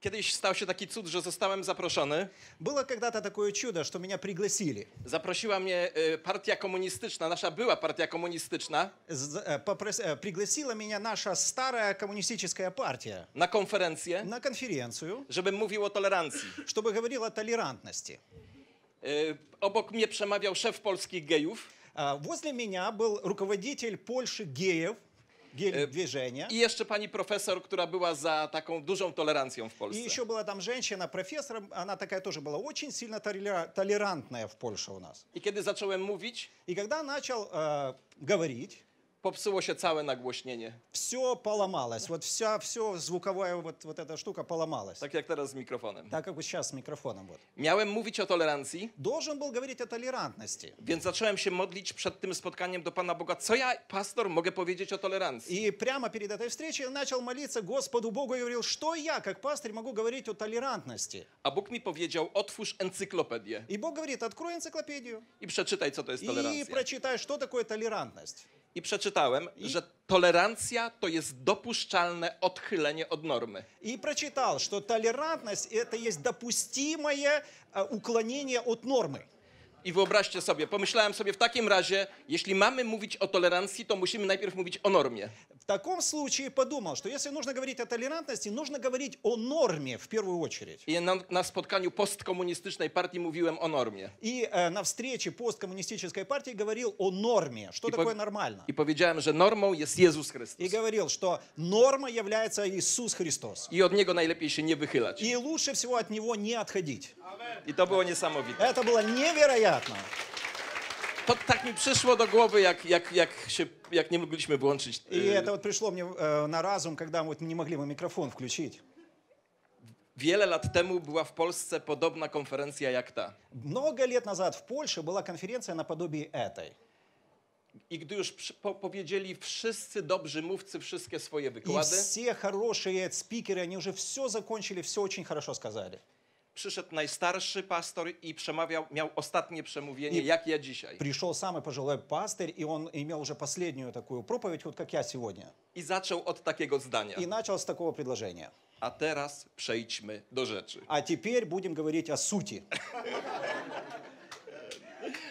Kiedyś stał się taki cud, że zostałem zaproszony. Było kiedyś takie такое że mnie меня Zaprosiła mnie y, partia komunistyczna, nasza była partia komunistyczna, З- mnie nasza stara komunistyczna partia. Na konferencję. na konferencję, żebym mówił o tolerancji. чтобы mówił о толерантности. Y, obok mnie przemawiał szef polskich gejów. А, Возле меня был руководитель Польши геев, E, I jeszcze pani profesor, która była za taką dużą tolerancją w Polsce. I jeszcze była tam kobieta, profesor, ona taka też była bardzo silna tolerantna w Polsce u nas. I kiedy zacząłem mówić? I kiedy zaczął mówić? попсуло ще ціле нагłośnienie. Все поломалось. Вот вся, все звуковая вот, вот эта штука поломалась. Так як зараз з мікрофоном. Так як вот сейчас з мікрофоном. Вот. Miałem mówić o tolerancji. Должен был говорить о толерантности. Więc zacząłem się modlić przed tym spotkaniem do Pana Boga, co ja, pastor, mogę powiedzieć o tolerancji. И прямо перед этой встречей я начал молиться Господу Богу и говорил, что я, как пастор, могу говорить о толерантности. А Бог mi powiedział, otwórz encyklopedię. И Бог говорит, открой энциклопедию. I przeczytaj, co to jest tolerancja. И прочитай, что такое толерантность i przeczytałem, że tolerancja to jest dopuszczalne odchylenie od normy. I przeczytał, że tolerantność to jest dopuszczalne e, uklonienie od normy. I wyobraźcie sobie, pomyślałem sobie w takim razie, jeśli mamy mówić o tolerancji, to musimy najpierw mówić o normie. таком случае подумал, что если нужно говорить о толерантности, нужно говорить о норме в первую очередь. И на na spotkaniu postkomunistycznej partii mówiłem o normie. И э, на встрече посткоммунистической партии говорил о норме. Что I такое po, нормально? И поведяем же normą есть Иисус Христос. И говорил, что норма является Иисус Христос. И от него najlepiej się nie wychylać. И лучше всего от него не отходить. И это было не несамовито. Это было невероятно. to tak mi przyszło do głowy, jak, jak, jak, nie mogliśmy włączyć. I y, to przyszło mi e, na razum, kiedy nie mogliśmy mikrofon włączyć. Wiele lat temu była w Polsce podobna konferencja jak ta. Mnogo lat назад w Polsce była konferencja na podobie этой. I gdy już powiedzieli wszyscy dobrzy mówcy wszystkie swoje wykłady. I все хорошие спикеры, они уже все закончили, все очень хорошо сказали. przyszedł najstarszy pastor i przemawiał, miał ostatnie przemówienie, и jak ja dzisiaj. Пришел самый пожилой пастырь, и он имел уже последнюю такую проповедь, вот как я сегодня. I zaczął od takiego zdania. И начал с такого предложения. A а teraz przejdźmy do rzeczy. А теперь будем говорить о сути.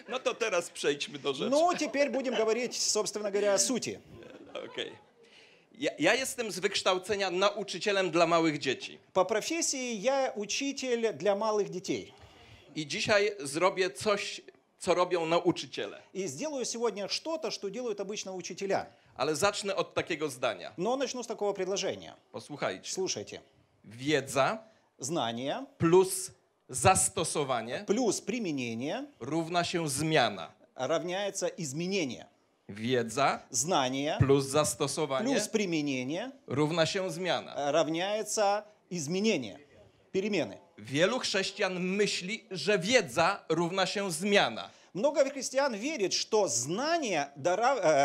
No to ну, teraz przejdźmy do rzeczy. Ну, теперь будем говорить, собственно говоря, о сути. Okej. Okay. Ja, ja, jestem z wykształcenia nauczycielem dla małych dzieci. По профессии я учитель dla małych dzieci. I dzisiaj zrobię coś, co robią nauczyciele. I zrobię сегодня что-то, что делают обычно учителя. Ale zacznę od takiego zdania. Но начну с такого предложения. Posłuchajcie. Słuchajcie. Wiedza, знание, plus zastosowanie, plus применение, równa się zmiana. Равняется изменение. Wiedza, znanie plus zastosowanie plus применение równa się zmiana. Равняется изменение. Перемены. Wielu chrześcijan myśli, że wiedza równa się zmiana. Mnogo chrześcijan wierzy, że znanie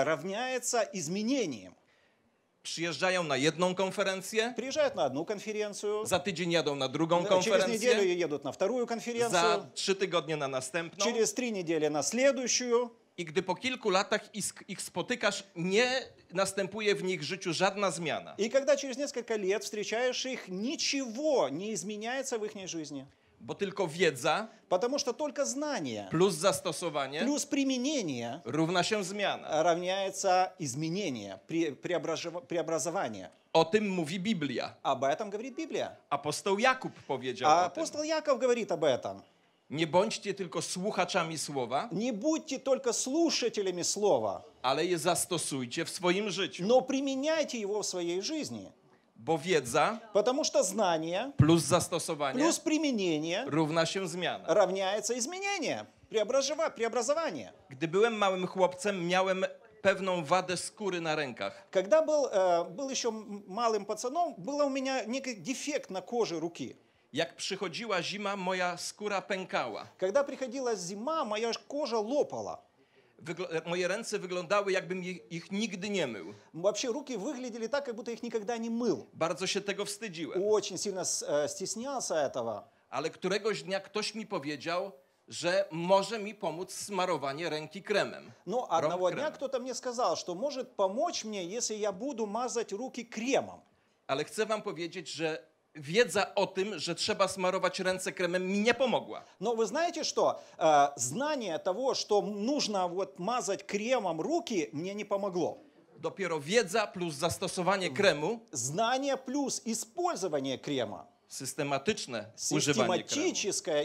равняется изменением. E, Przyjeżdżają na jedną konferencję. Przyjeżdżają na jedną konferencję. Za tydzień jadą na drugą e, konferencję. Через неделю едут на вторую конференцию. Za trzy tygodnie na następną. Через три недели на следующую i gdy po kilku latach ich spotykasz, nie następuje w nich życiu żadna zmiana. I когда через несколько лет встречаешь их, ничего не изменяется в их жизни. Bo tylko wiedza, потому что только знание, plus zastosowanie, Plus применение, równa się zmiana, равняется изменение, преобразование. O tym mówi Biblia. Об этом говорит Библия. Apostoł Jakub powiedział. Apostoł Jakub mówi o tym. Nie bądźcie tylko słuchaczami słowa, Не будьте только слушателями слова, ale je zastosujcie w swoim życiu. но применяйте его в своей жизни. Bo wiedza Потому что знание plus zastosowanie плюс применение równa się zmiana. равняется изменение, преобразова- преобразование. Gdy byłem małym chłopcem, miałem pewną wadę skóry na rękach. Когда был, э, был еще м- малым пацаном, был у меня некий дефект на коже руки. Jak przychodziła zima, moja skóra pękała. Kiedy przychodziła zima, moja skóra лопала. Wygl- e, moje ręce wyglądały, jakbym ich, ich nigdy nie mył. Właściwie руки wyglądały tak, jakby ich nigdy nie mył. Bardzo się tego wstydziłem. bardzo сильно э, стеснялся этого. Ale któregoś dnia ktoś mi powiedział, że może mi pomóc smarowanie ręki kremem. No, a дня dnia ktoś то мне сказал, że może pomóc мне, jeśli ja będę mazać руки kremem. Ale chcę wam powiedzieć, że wiedza o tym, że trzeba smarować ręce kremem, mi nie pomogła. No, wy znacie, co? E, znanie tego, że нужно вот мазать кремом руки, мне не Dopiero wiedza plus zastosowanie kremu. Znanie plus использование крема. Systematyczne używanie kremu.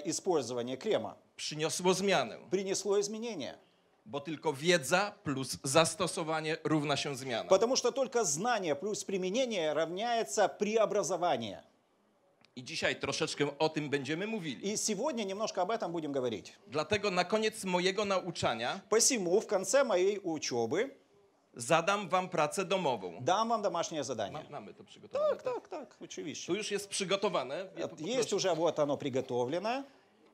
использование крема. Przyniosło zmianę. Przyniosło zmienienie. Bo tylko wiedza plus zastosowanie równa się zmiana. Потому что только знание плюс применение равняется преобразование. I dzisiaj troszeczkę o tym będziemy mówili. I сегодня немножко об этом будем говорить. Dlatego na koniec mojego nauczania Посему в конце моей учебы zadam wam pracę domową. Dam wam домашнее задание. Ma- mamy to przygotowane. Так, tak, так, oczywiście. Tu już jest przygotowane. Ja От, Есть вот оно приготовленное.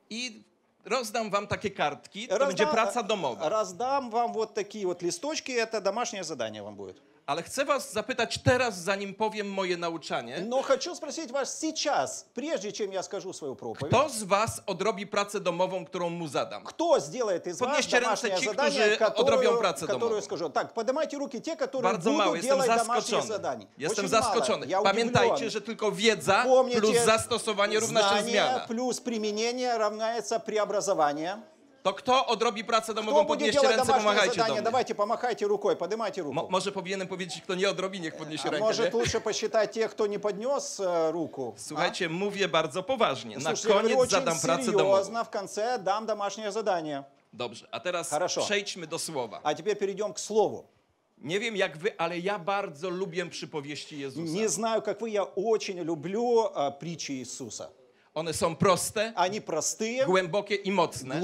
I rozdam wam takie kartki. To będzie Раздам- praca domowa. раздам вам вот такие вот листочки, это домашнее задание вам будет. Ale chcę was zapytać teraz, zanim powiem moje nauczanie. Но хочу спросить вас сейчас, прежде чем я скажу свою проповедь. Kto z was odrobi pracę domową, którą mu zadam? Кто сделает из вас Подnieście ręce домашнее ci, задание, którzy odrobią которую, pracę которую domową. скажу? Так, поднимайте руки те, которые Bardzo mało, будут jestem делать домашние zaskoczony. задания. Jestem Очень мало. zaskoczony. Я Pamiętajcie, удивлен. że tylko wiedza Помните, plus zastosowanie równa się Знание zmiana. плюс применение равняется преобразование to kto odrobi pracę domową? podniesie ręce, pomachajcie pomagajcie do mnie. Давайте, помахайте рукой, поднимайте руку. może powinienem powiedzieć, kto nie odrobi, niech podniesie rękę. Может, nie? лучше посчитать тех, кто не поднес руку? Słuchajcie, mówię bardzo poważnie. Na Слушай, koniec zadam задam pracę domową. серьезно, конце дам домашнее задание. Dobrze, a teraz Хорошо. przejdźmy do słowa. А теперь перейдем к слову. Nie wiem jak wy, ale ja bardzo lubię przypowieści Jezusa. Nie знаю, jak wy, я очень люблю e, притчи Иисуса. One są proste, głębokie i mocne,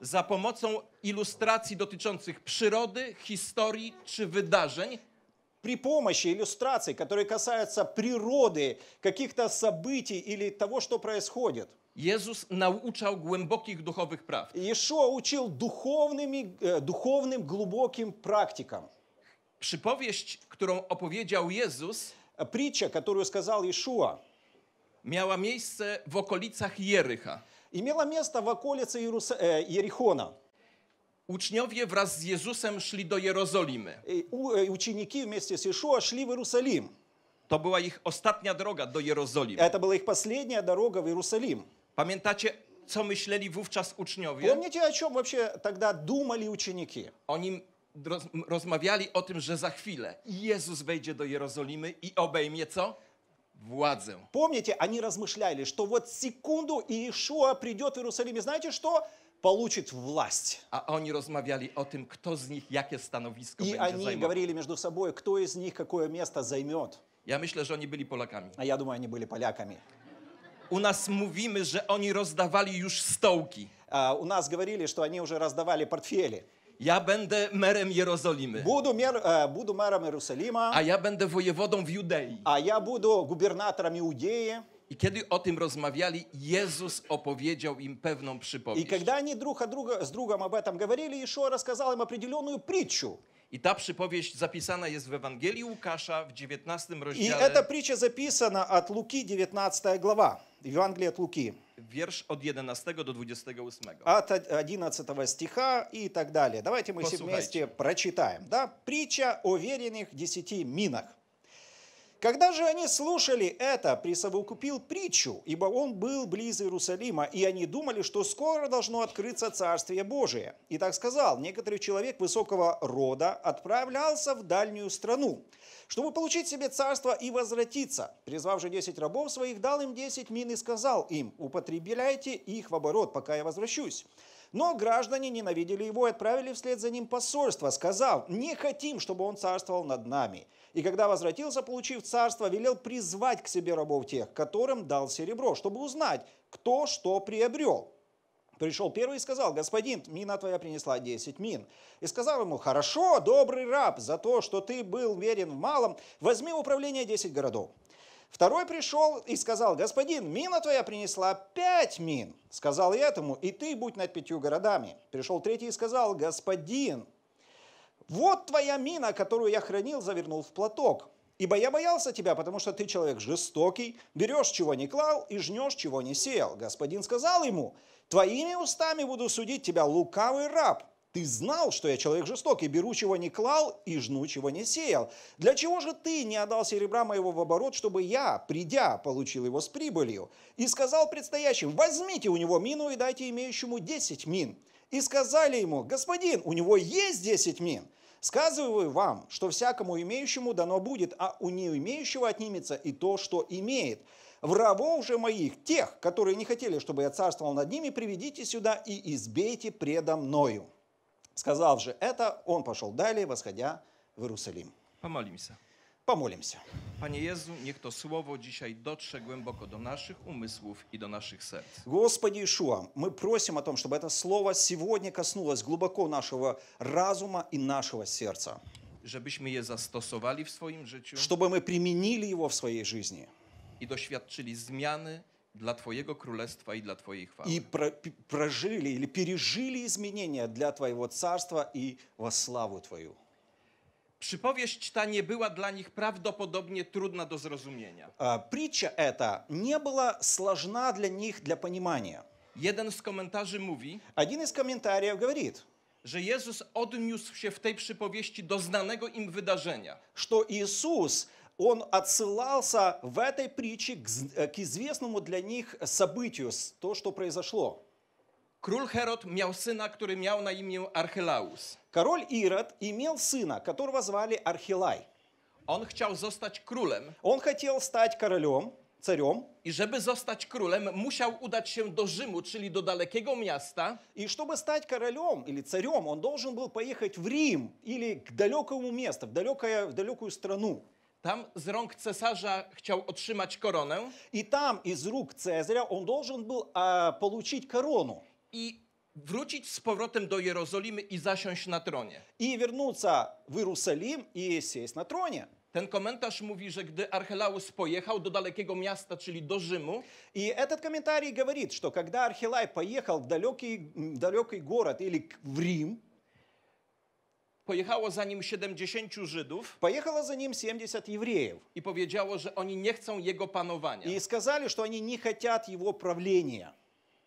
Za pomocą ilustracji dotyczących przyrody, historii czy wydarzeń, przy pomocy ilustracji, które касаются przyrody, каких-то событий или того, происходит. Jezus nauczał głębokich duchowych praw. Jeszcze uczył duchownym, duchownym głębokim praktykom. Przypowieść, którą opowiedział Jezus, przycia, którą сказал Jeszua, miała miejsce w okolicach Jericha. И имела место в околице Иерус... э, Ерихона. Uczniowie wraz z Jezusem szli do Jerozolimy. И у- э, ученики вместе с Иешуа шли в Иерусалим. To była ich ostatnia droga do Jerozolimy. To była ich ostatnia droga в Иерусалим. Pamiętacie, co myśleli wówczas uczniowie? Pamiętacie, o czym вообще тогда думали ученики? Oni roz, rozmawiali o tym, że za chwilę Jezus wejdzie do Jerozolimy i obejmie co? владзем. Помните, они размышляли, что вот секунду Иешуа придет в Иерусалим, и знаете что? получит власть. А они размовляли о том, кто из них какое становиsko И они займов. говорили между собой, кто из них какое место займет. Я думаю, что они были поляками. А я думаю, они были поляками. У нас mówimy, że oni rozdawali już stołki. Uh, у нас говорили, что они уже раздавали портфели. Ja będę merem Jerozolimy. Budu e, mer, uh, A ja będę wojewodą w Judei. A ja budu gubernatorem Judei. I kiedy o tym rozmawiali, Jezus opowiedział im pewną przypowieść. I kiedy oni druga, druga, z drugą o tym mówili, Jezus rozkazał im определенную притчу. И та przypowieść записана есть в Евангелии Лукаша в 19 разделе. И эта притча записана от Луки, 19 глава. Евангелие от Луки. Wiersz od 11 do 28. От 11 стиха и так далее. Давайте мы все вместе прочитаем. Да? Притча о веренных десяти минах. Когда же они слушали это, присовокупил притчу, ибо он был близ Иерусалима, и они думали, что скоро должно открыться Царствие Божие. И так сказал, некоторый человек высокого рода отправлялся в дальнюю страну, чтобы получить себе царство и возвратиться. Призвав же десять рабов своих, дал им десять мин и сказал им, употребляйте их в оборот, пока я возвращусь. Но граждане ненавидели его и отправили вслед за ним посольство, сказав, не хотим, чтобы он царствовал над нами. И когда возвратился, получив царство, велел призвать к себе рабов тех, которым дал серебро, чтобы узнать, кто что приобрел. Пришел первый и сказал, «Господин, мина твоя принесла 10 мин». И сказал ему, «Хорошо, добрый раб, за то, что ты был верен в малом, возьми управление 10 городов». Второй пришел и сказал, «Господин, мина твоя принесла пять мин». Сказал я этому, «И ты будь над пятью городами». Пришел третий и сказал, «Господин, вот твоя мина, которую я хранил, завернул в платок. Ибо я боялся тебя, потому что ты человек жестокий, берешь, чего не клал, и жнешь, чего не сеял. Господин сказал ему, твоими устами буду судить тебя, лукавый раб. Ты знал, что я человек жестокий, беру, чего не клал, и жну, чего не сеял. Для чего же ты не отдал серебра моего в оборот, чтобы я, придя, получил его с прибылью? И сказал предстоящим, возьмите у него мину и дайте имеющему десять мин и сказали ему, «Господин, у него есть десять мин, сказываю вам, что всякому имеющему дано будет, а у не имеющего отнимется и то, что имеет. Врагов же моих, тех, которые не хотели, чтобы я царствовал над ними, приведите сюда и избейте предо мною». Сказал же это, он пошел далее, восходя в Иерусалим. Помолимся. Помолимся. się. Panie Jezu, niech to słowo dzisiaj dotrze głęboko do naszych и до наших serc. Господи Иешуа, мы просим о том, чтобы это слово сегодня коснулось глубоко нашего разума и нашего сердца. Żebyśmy je zastosowali w swoim życiu. Чтобы мы применили его в своей жизни. И doświadczyli zmiany для твоего królestwa и для Twojej chwały. И прожили или пережили изменения для Твоего царства и во славу Твою. Przypowieść ta nie była dla nich prawdopodobnie trudna do zrozumienia. Притча ta nie była сложна dla nich dla понимания. Jeden z komentarzy mówi, jeden z komentarzy mówi, że Jezus odniósł się w tej przypowieści do znanego im wydarzenia. что Jezus on odsyłał się w tej przypowieści к известному для них событию, то, что произошло. Król Herod miał syna, który miał na imię Archelaus. Король Ирод имел сына, которого звали Архилай. Он хотел стать королем. Он хотел стать королем, царем. И чтобы стать королем, musiał udać до do чили до далекого места. И чтобы стать королем или царем, он должен был поехать в Рим или к далекому месту, в, далекое, в далекую страну. Там z рук cesarza хотел otrzymać корону. И там из рук Цезаря он должен был а, получить корону. I wrócić z powrotem do Jerozolimy i zasiąść na tronie. и вернуться в Иерусалим и сесть на троне. Ten komentarz mówi, że gdy Archelaus pojechał do dalekiego miasta, czyli do Rzymu, И этот комментарий говорит, что когда Архилай поехал в далекий, м, далекий город или к- в Рим, pojechało za nim 70 Żydów поехало за ним 70 евреев. i powiedziało, że oni nie chcą jego panowania. I сказали, что они не хотят его правления.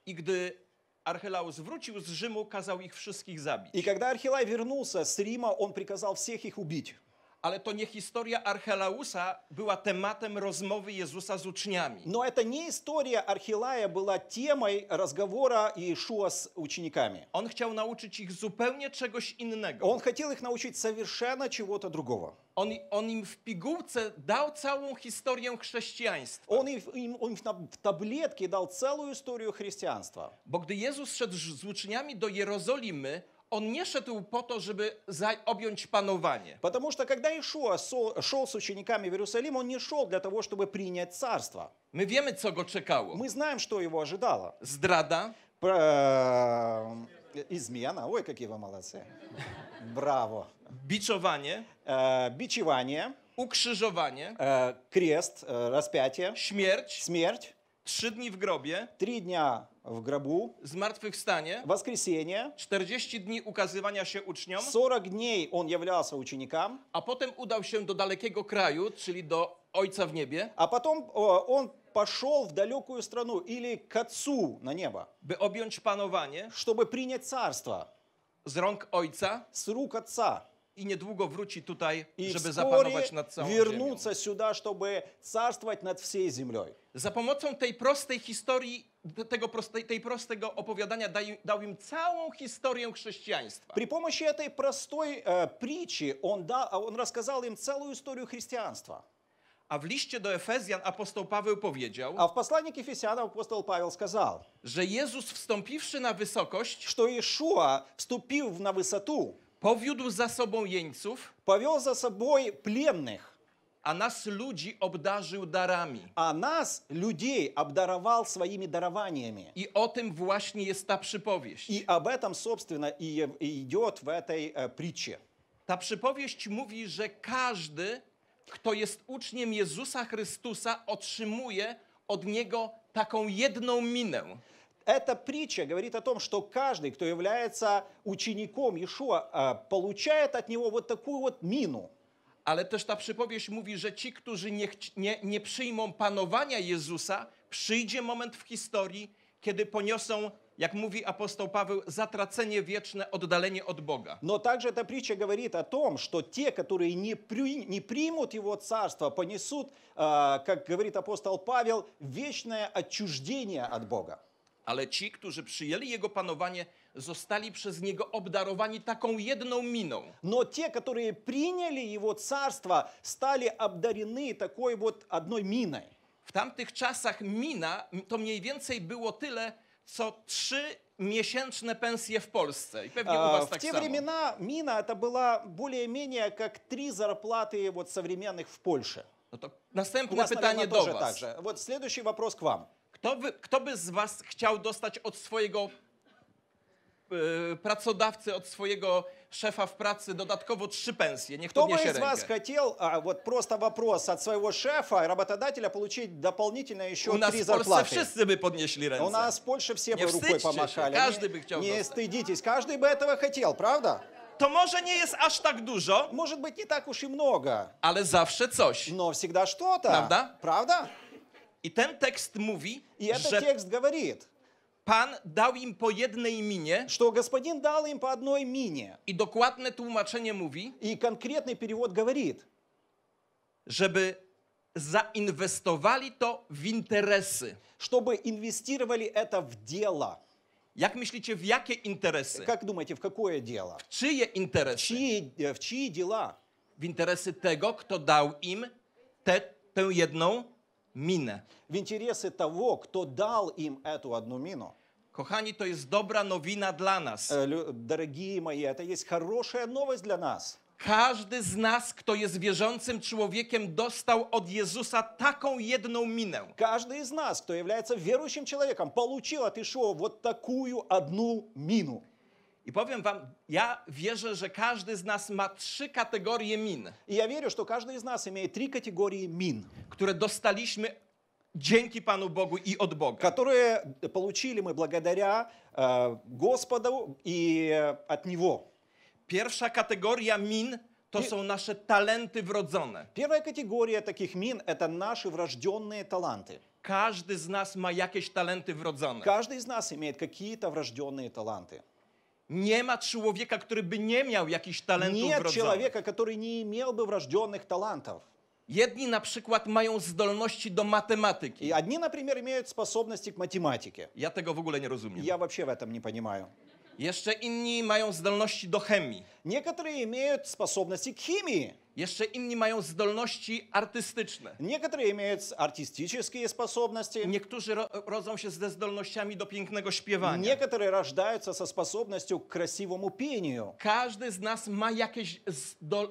I gdy Архилаус вручил z Rzymu, kazał ich wszystkich забить. И когда Архилай вернулся с Рима, он приказал всех их убить. Ale to nie historia Archelausa była tematem rozmowy Jezusa z uczniami. No, to nie historia Архилая była темой rozmowy Jezusa z uczniami. On chciał nauczyć ich zupełnie czegoś innego. On chciał ich nauczyć совершенно czegoś то On, on im w pigułce dał całą historię chrześcijaństwa. On im w он dał в таблетке chrześcijaństwa. целую Bo gdy Jezus szedł z uczniami do Jerozolimy, Он не шел по то, чтобы объять панование. Потому что когда Ишуа шел с учениками в Иерусалим, он не шел для того, чтобы принять царство. Мы знаем, что его ожидало. Мы знаем, что его ожидало. Здрада. Про... Э, измена. Ой, какие вы молодцы. Браво. Бичевание. Э, бичевание. Укрzyżowanie. Э, крест, э, распятие. Смерть. Смерть. Trzy dni w grobie. Три дня w гробу. Zmartwychwstanie. Воскресение. 40 dni ukazywania się uczniom. 40 дней он являлся ученикам. A potem udał się do dalekiego kraju, czyli do Ojca w niebie. a potem on пошел в далекую страну или к Отцу на небо. By objąć panowanie. Чтобы принять царство. Z rąk Ojca. С рук Отца i niedługo wróci tutaj, I żeby zapanować nad całą ziemią. I сюда, чтобы царствовать над всей землей. Za pomocą tej prostej historii, tego proste, tej prostego opowiadania dał im całą historię chrześcijaństwa. Przy pomocy tej prostej uh, on он да, он рассказал им целую историю христианства. A w liście do Efezjan apostoł Paweł powiedział, a w posłaniu do apostoł Paweł powiedział, że Jezus wstąpiwszy na wysokość, że Jezus wstąpił na wysokość, Powiódł za sobą jeńców, повел za собой пленных, a nas ludzi obdarzył darami. a nas ludzi obdarował swoimi дарованиями. I o tym właśnie jest ta przypowieść. I об этом, собственно, i idzie w tej этой e, Ta przypowieść mówi, że każdy, kto jest uczniem Jezusa Chrystusa, otrzymuje od niego taką jedną minę. Эта притча говорит о том, что каждый, кто является учеником Иешуа, э, получает от него вот такую вот мину. Ale też ta przypowieść mówi, że ci, którzy nie, nie, nie przyjmą panowania Jezusa, przyjdzie moment w historii, kiedy poniosą jak mówi apostoł Paweł, zatracenie wieczne, oddalenie od Boga. Но также эта притча говорит о том, что те, которые не, при, не примут его царство, понесут, э, как говорит апостол Павел, вечное отчуждение от Бога. ale ci, którzy przyjęli Jego panowanie, zostali przez Niego obdarowani taką jedną miną. No, te, которые przyjęli jego царство, stali обдарены takiej, вот одной миной. W tamtych czasach mina to mniej więcej było tyle, co trzy miesięczne pensje w Polsce. I pewnie u was tak В те samo. времена мина это была более-менее как три зарплаты вот современных в Польше. No to następne pytanie do was. Вот следующий вопрос к вам. Kto, by z Was chciał dostać od swojego e, pracodawcy, od swojego szefa w pracy dodatkowo trzy pensje? Niech to nie się z Was chciał, a вот prosta вопрос od swojego szefa, работодателя получить дополнительно еще У нас зарплаты. Wszyscy by podnieśli ręce. У нас в Польше все бы рукой помахали. Każdy by chciał. Nie dostać. stydzitесь, każdy by этого хотел, prawda? To może nie jest aż tak dużo. Może być nie tak już i Ale zawsze coś. No, всегда что-то. Prawda? Prawda? I ten tekst mówi, I że текст говорит, Pan dał im po jednej minie. что господин дал им по одной мине. I dokładne tłumaczenie mówi, И конкретный перевод говорит, żeby zainwestowali to w interesy. чтобы инвестировали это в дело. Jak myślicie, w jakie interesy? Как думаете, в какое дело? W czyje В interesy? чьи, э, в чьи дела? W interesy tego, kto dał im tę- tę jedną minę. Więc interesy tego, kto dał im tę jedną minę. Kochani, to jest dobra nowina dla nas. Дорогие мои, это есть хорошая новость для нас. Każdy z nas, kto jest wierzącym człowiekiem, dostał od Jezusa taką jedną minę. Każdy z nas, kto jest wierzącym człowiekiem, получил от Иешуа вот такую одну мину. I powiem wam, ja wierzę, że każdy z nas ma trzy kategorie min. I ja wierzę, że każdy z nas ma trzy kategorie min, które dostaliśmy dzięki Panu Bogu i od Boga. Które otrzymaliśmy dzięki e, Gospodu i od Niego. Pierwsza kategoria min to są nasze talenty wrodzone. Pierwsza kategoria takich min to nasze wrażdzione talenty. Każdy z nas ma jakieś talenty wrodzone. Każdy z nas ma jakieś wrażdzione talenty. Nie ma człowieka, który by nie miał jakichś talentów Нет wrodzonych. человека, который не имел бы врожденных Jedni na przykład mają zdolności do matematyki. jedni, na przykład, mają zdolności do matematyki. Ja tego w ogóle nie rozumiem. w ogóle w tym nie rozumiem. Jeszcze inni mają zdolności do chemii. Niektórzy mają zdolności do chemii. Jeszcze inni mają zdolności artystyczne. Niektórzy mają artystyczne sposobności. Niektórzy rodzą się ze zdolnościami do pięknego śpiewania. Niektórzy rodzają się ze sposobnością kresiwomu pieniu. Każdy z nas ma jakieś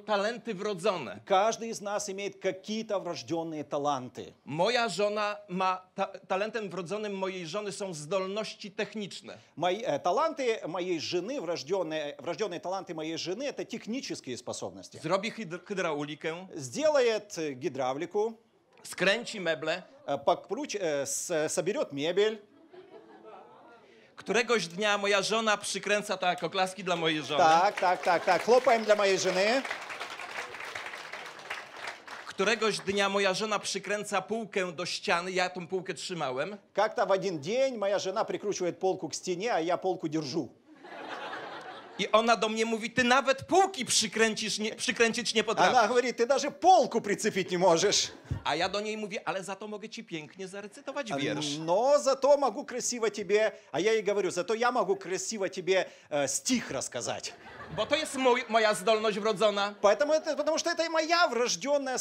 talenty wrodzone. Każdy z nas ma jakieś wrodzone talenty. Moja żona ma ta talentem wrodzonym mojej żony są zdolności techniczne. Moje e, talenty mojej żony, wrodzone talenty mojej żony, to techniczne sposobności. Zrobi hydro hydraulikę. Zdjęje hydraulikę. Skręci meble. Pokrócz, e, zabierze mebel. Któregoś dnia moja żona przykręca tak oklaski dla mojej żony. Tak, tak, tak, tak. Chlopajem dla mojej żony. Któregoś dnia moja żona przykręca półkę do ściany, ja tę półkę trzymałem. Jak ta w jeden dzień moja żona przykręciła półkę do ściany, a ja półkę drżu. Hmm. I ona do mnie mówi, ty nawet półki przykręcisz nie, przykręcić nie potrafisz. Ona mówi: Ty nawet półku прицепить nie możesz. A ja do niej mówię, ale za to mogę ci pięknie zarecytować wiersz. No, za to mogę красиво тебе, A ja jej mówię: Za to ja mogę красиво тебе э, стих рассказать. Bo to jest moja zdolność wrodzona. Поэтому это, потому что это моя врожденная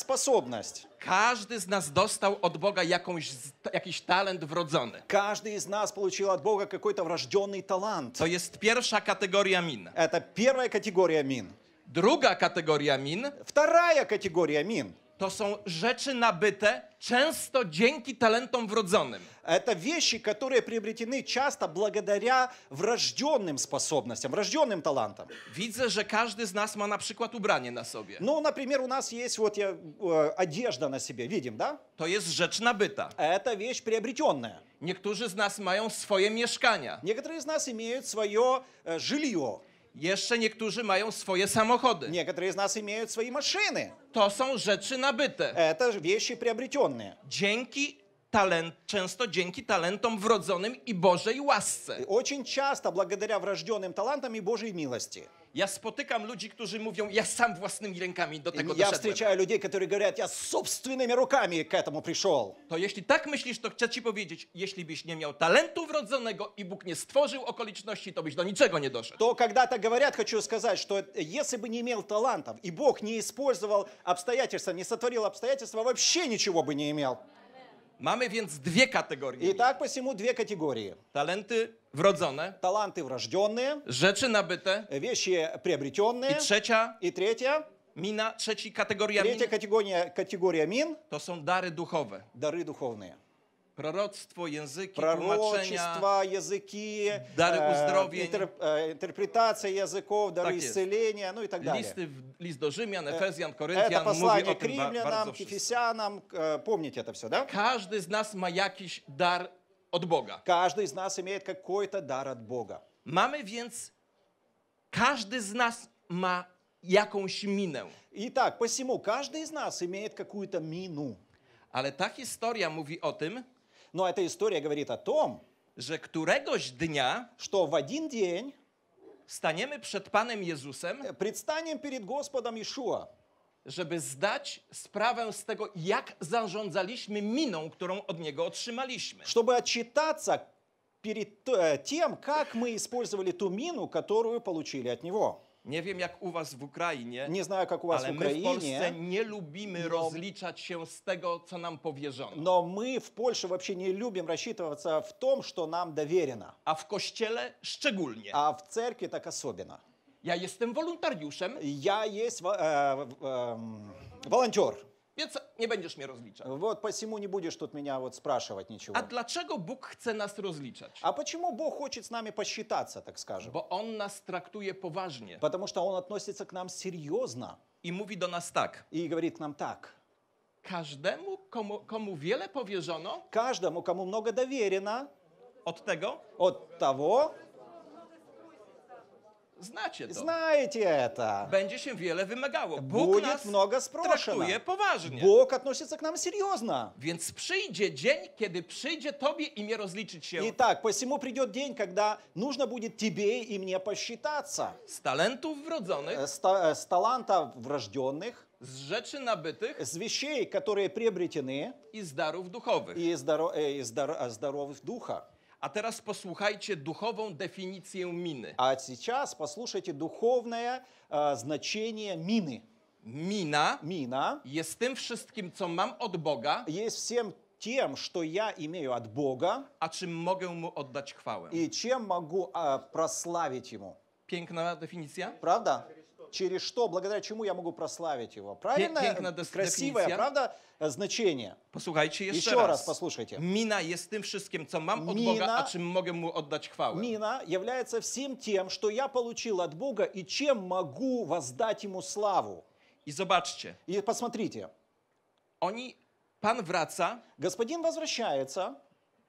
Każdy z nas dostał od Boga jakąś, jakiś talent wrodzony. Każdy z nas получил от Бога какой-то врожденный To jest pierwsza kategoria min. Это первая категория мин. Druga kategoria min. Вторая категория мин. to są rzeczy nabyte często dzięki talentom wrodzonym. Это вещи, которые приобретены часто благодаря врожденным способностям, врожденным талантам. Widzę, что каждый из нас, ma na przykład ubranie na Ну, например, у нас есть вот я, э, одежда на себе, видим, да? To jest rzecz nabyta. Это вещь приобретенная. Niektórzy z nas mają swoje mieszkania. Некоторые из нас имеют свое э, жилье. Jeszcze niektórzy mają swoje samochody. Niektórzy z nas mają swoje maszyny. To są rzeczy nabyte. To rzeczy приобретенные. Dzięki talent, często dzięki talentom wrodzonym i Bożej łasce. Bardzo często, благодаря врожденным talentom i Bożej miłości. Ja spotykam ludzi, którzy mówią, ja sam własnymi rękami do tego ja doszedłem. Ja spotykam ludzi, którzy mówią, ja własnymi rękami do tego przyszedł. To jeśli tak myślisz, to chcę ci powiedzieć, jeśli byś nie miał talentu wrodzonego i Bóg nie stworzył okoliczności, to byś do niczego nie doszedł. To kiedy tak mówią, chcę powiedzieć, że jeśli by nie miał talentów i Bóg nie wykorzystał obstajatelstwa, nie stworzył obstajatelstwa, w ogóle niczego by nie miał. Amen. Mamy więc dwie kategorie. I tak po siemu dwie kategorie. Talenty wrodzone. Talenty wrażdzone. Rzeczy nabyte. Wieści przebrytione. I trzecia. I trzecia. Mina, trzeci kategoria min. Trzecia kategoria, kategoria min. To są dary duchowe. Dary duchowne. Proroctwo, języki, tłumaczenia, języki, dary e, uzdrowień, inter, e, interpretacja języków, dary tak no i tak dalej. Listy, list do Rzymian, e, Efezjan, Koryntian, to mówi o Krimianam, Efesjanom, pamięć to wszystko, tak? Każdy z nas ma jakiś dar od Boga. Każdy z nas ma Mamy więc, jakąś minę. I tak, po każdy z nas ma jakąś minę. Ale ta historia mówi o tym, Но эта история говорит о том, że któregoś dnia что в один день staniemy перед Panem Иисусом, э, предстанем перед Господом Иешуа, żeby zdać sprawę z tego, jak zarządzaliśmy miną, którą od Niego otrzymaliśmy. чтобы отчитаться перед э, тем, как мы использовали ту мину, которую получили от Него. Nie wiem jak u was w Ukrainie. Nie znam jak u was ale w Ukrainie. my w Polsce nie lubimy no, rozliczać się z tego, co nam powierzono. No my w Polsce w ogóle nie lubimy rozliczać w tym, co nam dowierzono. A w kościele szczególnie. A w cerkwi tak особенно. Ja jestem wolontariuszem. Ja jest e, e, e, więc nie będziesz mnie rozliczać. Вот почему не будешь тут меня вот спрашивать ничего. А dlaczego Бог chce nas rozliczać? А почему Бог хочет с нами посчитаться, так скажем? Bo on nas traktuje poważnie. Потому что он относится к нам серьёзно и mówi do nas tak. И говорит нам так. Każdemu komu, komu wiele powierzono? Każdemu komu mnogo dawierena? Od tego? Od того? Znacie Знаете это. Będzie się wiele wymagało. Bóg Будет nas много спрошено. traktuje Бог относится к нам серьезно. Więc przyjdzie dzień, kiedy przyjdzie tobie i mnie rozliczyć się Итак, посему придет день, когда нужно будет тебе и мне посчитаться. z talentów wrodzonych, С, э, та- э, с талантов врожденных, С rzeczy набытых? с вещей, которые приобретены, i z darów duchowych. и из, даро- э, из э, дар- здоровых духа. A teraz posłuchajcie duchową definicję miny. A teraz posłuchajcie duchowne э, znaczenie miny. Mina jest tym wszystkim, co mam od Boga, Jest всем тем, co ja имею od Boga. a czym mogę mu oddać chwałę. I czym mogę э, mu? Piękna definicja? Prawda? через что, благодаря чему я могу прославить его. Правильно? Piękna э, Красивое, правда, э, значение. Послушайте еще jeszcze raz. раз послушайте. Мина есть tym wszystkim, co mam od Mina, Boga, a czym mogę mu oddać chwałę. является всем тем, что я получил от Бога и чем могу воздать ему славу. И zobaczcie. И посмотрите. Они. Пан wraca. Господин возвращается.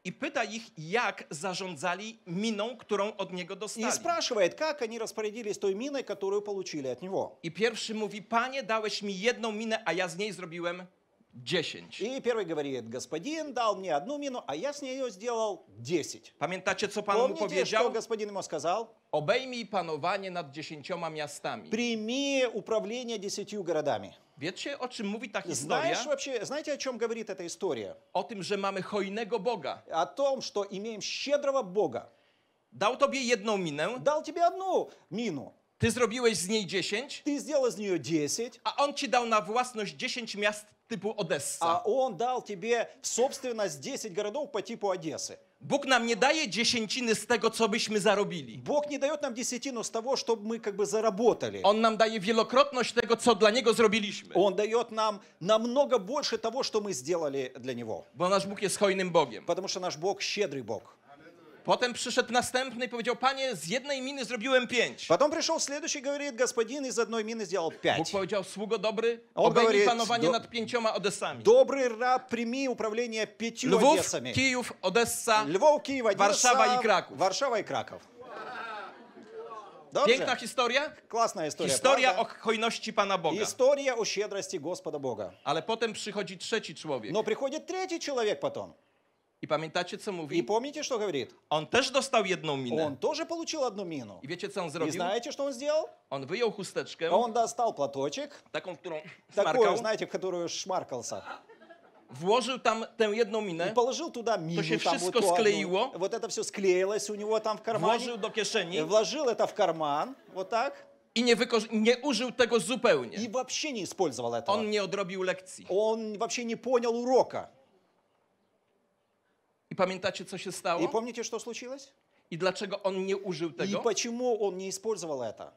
i pyta ich, jak zarządzali miną, którą od niego dostali. I спрашивает, как они распорядились той миной, которую получили от него. I pierwszy mówi: Panie, dałeś mi jedną minę, a ja z niej zrobiłem dziesięć. I pierwszy mówi: Господин дал мне одну мину, а я с неё zrobiłem dziesięć. Pamiętacie, co pan mu powiedział? Co господин ему сказал? Obejmij panowanie nad dziesięcioma miastami. Przyjmij uprawlenie dziesięciu городами. Wiecie, o czym mówi ta historia? Знаешь вообще, знаете, о чем говорит эта O tym, że mamy hojnego Boga. o tym, że имеем щедрого Boga. Dał tobie jedną minę. Dał тебе jedną minę. Ty zrobiłeś z niej 10, Ty zrobiłeś z niej 10, a on ci dał na własność 10 miast типу Одесса. А он дал тебе в собственность 10 городов по типу Одессы. Бог нам не дает десятины с того, что бы мы заработали. Бог не дает нам десятину с того, чтобы мы как бы заработали. Он нам дает велокротность того, что для Него сделали. Он дает нам намного больше того, что мы сделали для Него. Бо наш Бог есть хойным Богом. Потому что наш Бог щедрый Бог. Potem przyszedł następny i powiedział: Panie, z jednej miny zrobiłem pięć. Potem przyszedł следующий i mówi: z jednej miny zrobił pięć. Bóg powiedział: Sługo dobry, obejmij panowanie nad pięcioma Odessami. Dobry rab, przyjmij uprawienie pięcioma Lwów, Kijów, Odessa, Lwów, Kijów, Odessa, Warszawa i Kraków. Warszawa i Piękna historia? Klasna historia. Historia o hojności Pana Boga. Historia o щедрости Господа Ale potem przychodzi trzeci człowiek. No przychodzi trzeci człowiek potem. I pamiętacie, co mówi? I помните, что говорит? Он тоже достал одну мину. Он тоже получил одну мину. I wiecie, co on И zrobił? знаете, что он сделал? On wyjął chusteczkę, Он достал платочек, taką, w którą smarkał, знаете, в которую шмаркался, włożył там tę jedną и положил туда мину. То там все склеило? вот это все склеилось у него там в кармане. Вложил до kieszeni Вложил это в карман, вот так, И не wykorzy- не ужил tego zupełnie. и вообще не использовал этого. Он не odrobił лекции. Он вообще не понял урока. I pamiętacie, co się stało? И помните, что случилось? I dlaczego on nie użył И tego? почему он не использовал это?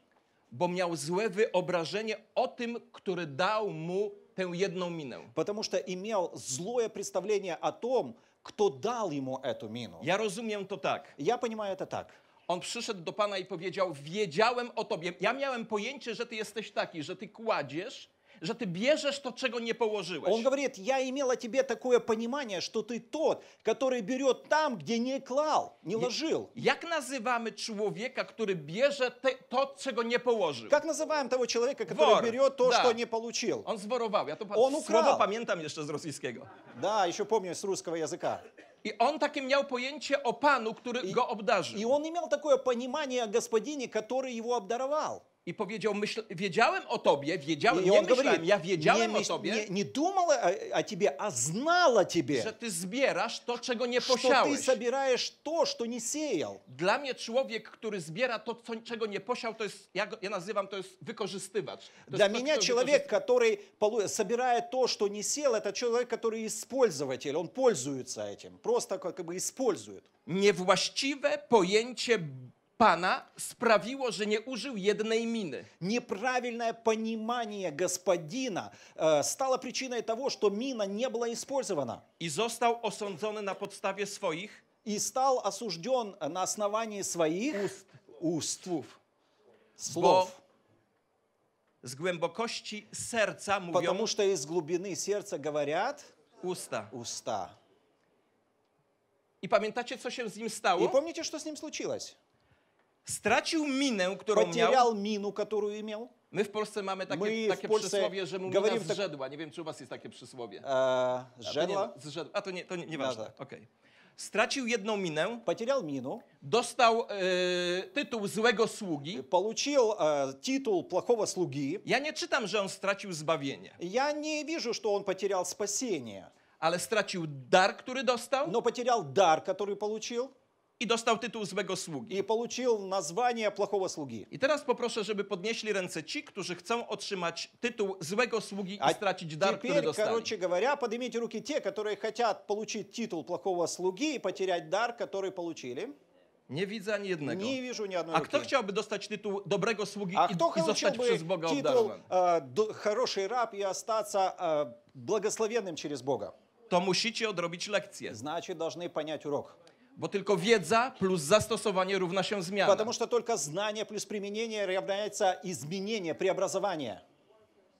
Bo miał złe wyobrażenie o tym, który dał mu tę jedną minę. Потому что имел злое представление о том, кто дал ему эту мину. Ja rozumiem to tak. Я понимаю это так. On przyszedł do Pana i powiedział: Wiedziałem o Tobie. Ja miałem pojęcie, że Ty jesteś taki, że Ty kładziesz że ty bierzesz to, czego nie położyłeś. Он говорит, я имел о тебе такое понимание, что ты тот, который берет там, где не клал, не ложил. Jak nazywamy człowieka, który bierze te, to, czego nie położył? Как называем того человека, который Вор, берет то, да. что не получил? Он zworował. Ja to Он pa- słowo украл. pamiętam jeszcze z rosyjskiego. Да, еще помню с русского языка. I on takie miał pojęcie o Panu, który его obdarzył. И он имел такое понимание о господине, который его обдаровал. i powiedział, myśl, wiedziałem o tobie, wiedziałem, nie myślałem, ja wiedziałem o tobie. Nie, nie думала тебе, a знала тебе. Że ty zbierasz to, czego nie posiałeś. Że ty собираешь to, co nie сеял. Dla mnie człowiek, który zbiera to, co, czego nie posiał, to jest, ja, ja nazywam to jest wykorzystywacz. To Для jest меня человек, который собирает то, что не сел, это человек, который использователь, он пользуется этим, просто как бы использует. Niewłaściwe pojęcie Пана sprawiło, że nie użył jednej miny. Неправильное понимание господина э, стало причиной того, что мина не была использована. И został осужден на подставе своих И стал осужден на основании своих ust, уст, słów. слов. С глубокости сердца. mówią Потому что из глубины сердца говорят уста, уста. И помните, что с ним стало. И помните, что с ним случилось? stracił minę, którą Потерял miał. minę, którą miał? My w Polsce mamy takie, My takie przysłowie, że mu mina tak- z Nie wiem, czy u was jest takie przysłowie. E, żedła? A, A to nie, to nie, nieważne. No, tak. okay. Stracił jedną minę. Потерял minę. Dostał e, tytuł złego sługi. Получил e, tytuł плохого sługi. Ja nie czytam, że on stracił zbawienie. Ja nie widzę, że on потерял спасение. Ale stracił dar, który dostał. No потерял dar, który получил i dostał tytuł złego sługi. И получил название плохого слуги. I teraz poproszę, żeby podnieśli ręce ci, którzy chcą otrzymać tytuł złego sługi i stracić dar, który Теперь, dostali. короче говоря, поднимите руки те, которые хотят получить титул плохого слуги и потерять дар, который получили. Nie widzę ani jednego. Не вижу ни одной A руки. kto chciałby dostać tytuł dobrego sługi А кто i, i получил zostać przez бы Boga титул obdarowanym? э, д- «хороший раб» и остаться э, благословенным через Бога? To musicie odrobić lekcję. Значит, должны понять урок. Bo tylko wiedza plus zastosowanie równa się zmiana. Потому что только знание плюс применение является изменение, преобразование.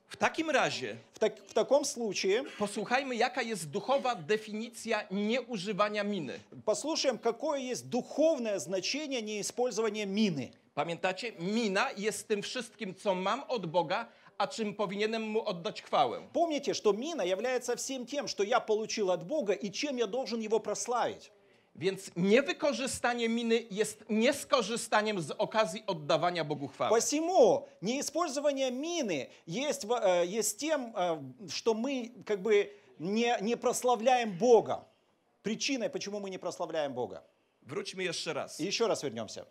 W takim razie, w, tak, w takim случае, posłuchajmy, jaka jest duchowa definicja nieużywania miny. Posłuchajmy, jakie jest duchowne znaczenie nieużywania miny. Pamiętacie, mina jest tym wszystkim, co mam od Boga, a czym powinienem mu oddać chwałę. Pamiętajcie, że mina jest wszystkim tym, co ja otrzymałem od Boga i czym ja должен jego prosławić. Więc niewykorzystanie miny jest nieskorzystaniem z okazji oddawania Bogu chwały. Посему неиспользование мины есть, э, есть тем, э, что мы как бы не, не прославляем Бога. Причиной, почему мы не прославляем Бога. Вручим еще раз. I jeszcze raz вернемся.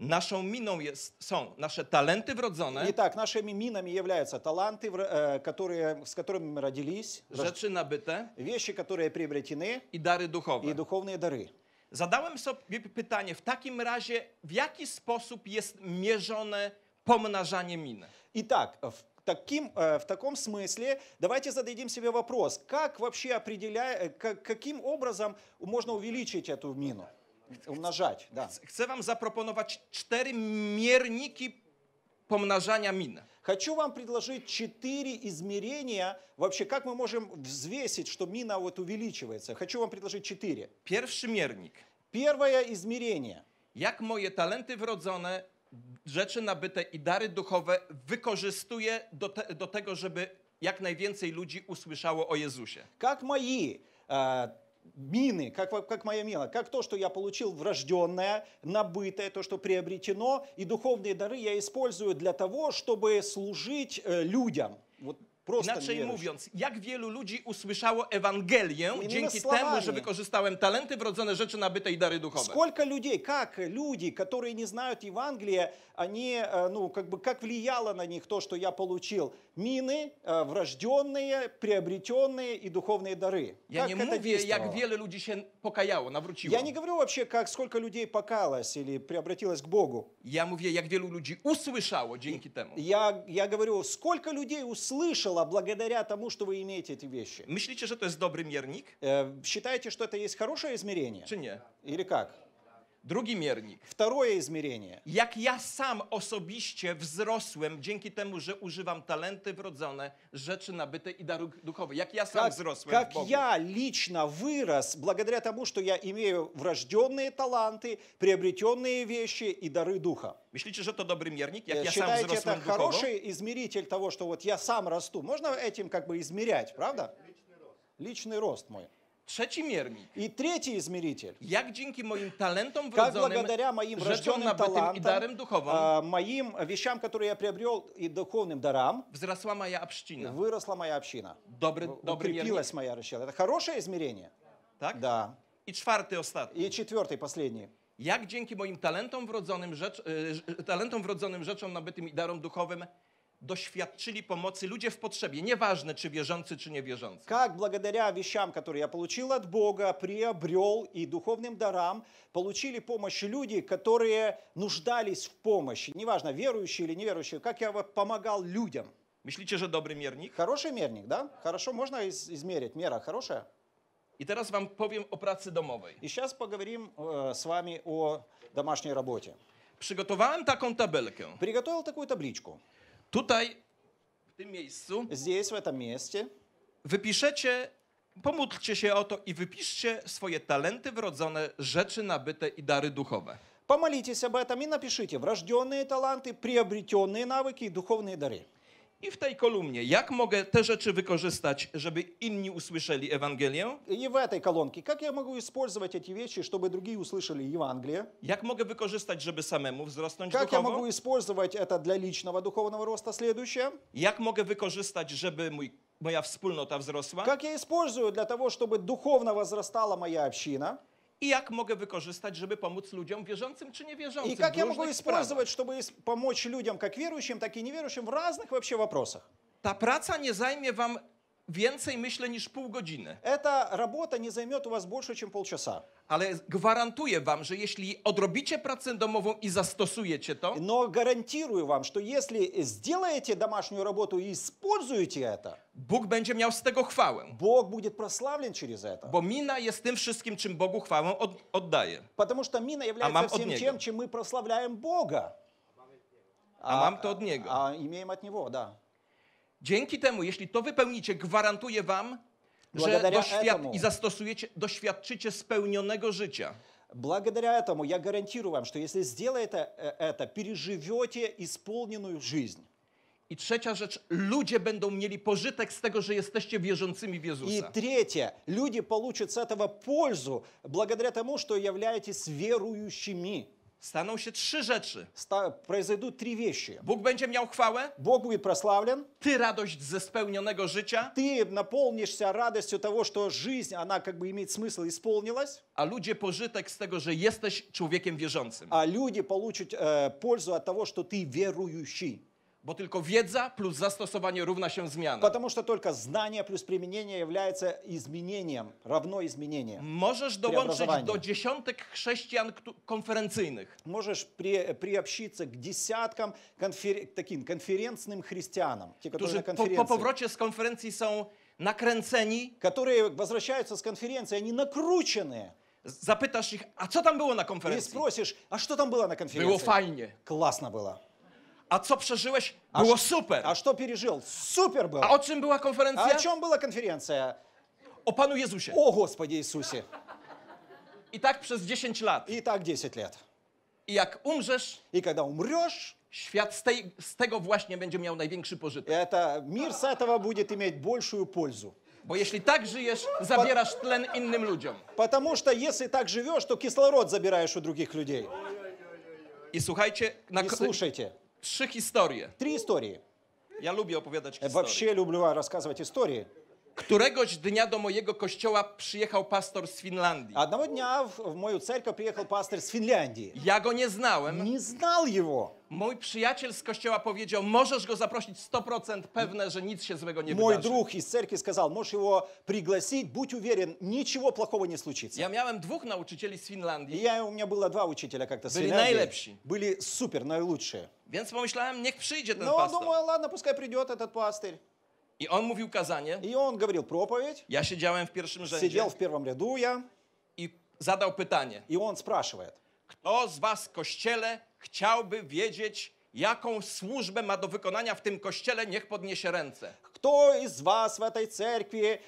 Naszą miną jest, są nasze talenty wrodzone. Итак, нашими минами являются таланты, э, которые, с которыми мы родились, Rzeczy nabyte вещи, которые приобретены, i dary duchowe. и духовные дары. Zadałem sobie pytanie, w takim razie w jaki sposób jest mierzone pomnażanie miny? Итак, в, таким, э, в таком смысле давайте зададим себе вопрос, как вообще определяя, э, каким образом можно увеличить эту мину? Umnażać, Chcę wam zaproponować cztery mierniki помножания мин. Хочу вам предложить четыре измерения, вообще jak мы можем взвесить, что мина вот увеличивается. Хочу вам предложить Pierwszy miernik. Первое измерение. Jak moje talenty wrodzone, rzeczy nabyte i dary duchowe wykorzystuję do, tego, żeby jak najwięcej ludzi usłyszało o Jezusie. Jak moi мины, как, как моя мила, как то, что я получил врожденное, набытое, то, что приобретено, и духовные дары я использую для того, żeby służyć ludziom. Вот Prosto Inaczej wierusz. mówiąc, jak wielu ludzi usłyszało Ewangelię Innymi dzięki słowami, temu, że wykorzystałem talenty, wrodzone rzeczy nabyte i dary duchowe? Сколько людей, как люди, которые не знают Евангелие, они, э, ну, как бы, как влияло на них то, что я получил? Мины, э, врожденные, приобретенные и духовные дары. Я как не это mówię, як wiele ludzi się покаяло, навручило. Я не говорю вообще, как сколько людей покалось или приобратилось к Богу. Я mówię, jak wielu ludzi usłyszało dzięki temu. Я, я говорю, сколько людей услышало благодаря тому, что вы имеете эти вещи. Myślicie, что это jest dobry miernik? Считаете, что это есть хорошее измерение? Czy не? Или как? Drugi miernik. Второе измерение. Jak ja sam osobiście wzrosłem dzięki temu, że używam talenty wrodzone, rzeczy nabyte i darów duchowych. Jak ja sam как, wzrosłem Как я лично вырос благодаря тому, что я имею врожденные таланты, приобретенные вещи и дары духа. Myślicie, że to dobry miernik? Jak э, ja sam Считаете, это wzrosłem duchowo? хороший измеритель того, что вот я сам расту? Можно этим как бы измерять, правда? Личный рост мой. Trzeci miernik. I trzeci zmierzyciel. Jak dzięki moim talentom wrodzonym, rzeczonym nabytym i darem duchowym, moim wieściom, które ja przybrał i duchownym darom, wzrosła moja obszczyna. Wyrosła moja obszczyna. Dobry, dobry miernik. moja rozsiela. To хорошее zmierzenie. Tak? Da. I czwarty, ostatni. I czwarty, ostatni. Jak dzięki moim talentom wrodzonym, talentom wrodzonym, rzeczom nabytym i darom duchowym, doświadczyli pomocy ludzie w potrzebie, nieważne czy wierzący, czy niewierzący. jak благодаря вещам, które я получил от Бога, приобрел и духовным дарам, получили помощь люди, которые нуждались в помощи, неважно, верующие или неверующие, как я помогал людям. Myślicie, że dobry miernik? Хороший мерник, да? Хорошо, можно измерить, мера хорошая? I teraz wam powiem o pracy domowej. И сейчас поговорим э, с вами о домашней работе. Przygotowałem taką tabelkę. Приготовил такую табличку. Tutaj, w tym miejscu, здесь, в этом месте, wypiszecie, pomódlcie się o to i wypiszcie swoje talenty wrodzone, rzeczy nabyte i dary duchowe. się об этом и napiszcie. врожденные talenty, приобретенные навыки i духовные дары. I w tej kolumnie, jak mogę te rzeczy wykorzystać, żeby inni usłyszeli Ewangelię? I w tej kolonki, jak ja mogę wykorzystać te rzeczy, żeby drugi usłyszeli Ewangelię? Jak mogę wykorzystać, żeby samemu wzrosnąć jak duchowo? Jak ja mogę wykorzystać to dla личного духовного роста Jak mogę wykorzystać, żeby moja wspólnota wzrosła? Jak ja использую для того, чтобы духовно возрастала моя i jak mogę wykorzystać, żeby pomóc ludziom wierzącym czy niewierzącym. I jak ja mogę wykorzystać, żeby pomóc ludziom, jak wierzącym, tak i niewierzącym, w różnych w ogóle sprawach. Ta praca nie zajmie wam więcej myślę niż pół godziny. Ta robota nie zajmie u was больше чем полчаса. Ale gwarantuję wam, że jeśli odrobicie pracę domową i zastosujecie to, no gwarantuję wam, że jeśli zrobicie domaśnią robotę i используете это, Bóg będzie miał z tego chwałę. Bóg będzie prosławlen przez to. Bo mina jest tym wszystkim, czym Bogu chwałę od, oddaje. Потому что мина является всем тем, чем мы прославляем Бога. А мам то от него. А имеем от него, да. Dzięki temu, jeśli to wypełnicie, gwarantuję wam, że doświad- i zastosujecie, doświadczycie spełnionego życia. Благодаря этому я гарантирую вам, что если сделаете э, это, переживете исполненную жизнь. I trzecia rzecz, ludzie będą mieli pożytek z tego, że jesteście wierzącymi w Jezusa. И третье, люди получат с этого пользу благодаря тому, что являетесь верующими. Staną się trzy rzeczy. Sta- произойдут три вещи. Бог będzie miał chwałę, Бог будет прославлен, Ты радость ze spełnionego życia, ты наполнишься радостью того, что жизнь, она как бы имеет смысл, исполнилась, a ludzie pożytek z tego, że jesteś człowiekiem wierzącym. а люди получат э, пользу от того, что ты верующий. Bo tylko wiedza plus zastosowanie równa się zmiana. Потому что только знание плюс применение является изменением, равно изменением. Możesz dołączyć Преобразование. do dziesiątek chrześcijan któ- konferencyjnych. Можешь при- приобщиться к десяткам конфер- таким конференцным христианам, те, которые Którzy на po, po конференции. powrocie z konferencji są nakręceni. которые возвращаются с конференции, они накрученные. Z- Zapytasz ich, a co tam było na И konferencji? спросишь, а что там было на конференции? Było fajnie. Классно было. A co przeżyłeś? A Było ш- super. A что пережил? Супер был. A o czym była А konferencja? о чем была конференция? O Panu Jezusie. О Господе Иисусе. I tak przez 10 lat. И так 10 лет. I jak umrzesz, И когда умрешь, świat z, tej, z tego właśnie będzie miał największy pożytek. это мир с этого будет иметь большую пользу. Bo jeśli tak żyjesz, zabierasz tlen innym ludziom. Потому что если так живешь, то кислород забираешь у других людей. I słuchajcie, na, I ko- слушайте, trzy historie. Trzy historie. Ja lubię opowiadać e, historie. Вообще люблю рассказывать истории. Któregoś dnia do mojego kościoła przyjechał pastor z Finlandii. Jednego dnia w, w moją cerkę przyjechał pastor z Finlandii. Ja go nie znałem. Nie znał jego. Mój przyjaciel z kościoła powiedział, możesz go zaprosić 100% pewne, że nic się złego nie wydarzy. Mój druh z cerki сказал, możesz go przyglasić, bądź uwieren, niczego plakowo nie случится. Ja miałem dwóch nauczycieli z Finlandii. Ja, u mnie było dwa nauczyciele jak to z Finlandii. Byli najlepsi. Byli super, najlepsi. Więc pomyślałem, niech przyjdzie ten no, pastor. No, думаю, ладно, пускай придет этот пастырь. I on mówił kazanie. i on говорил propowiedź. Ja siedziałem w pierwszym rzędzie, siedział w pierwszym ряду ja, i задал pytanie. I on спрашивает. kto z was w kościele chciałby wiedzieć, jaką służbę ma do wykonania w tym kościele, niech podniesie ręce. Kto z was w tej cerkwi e,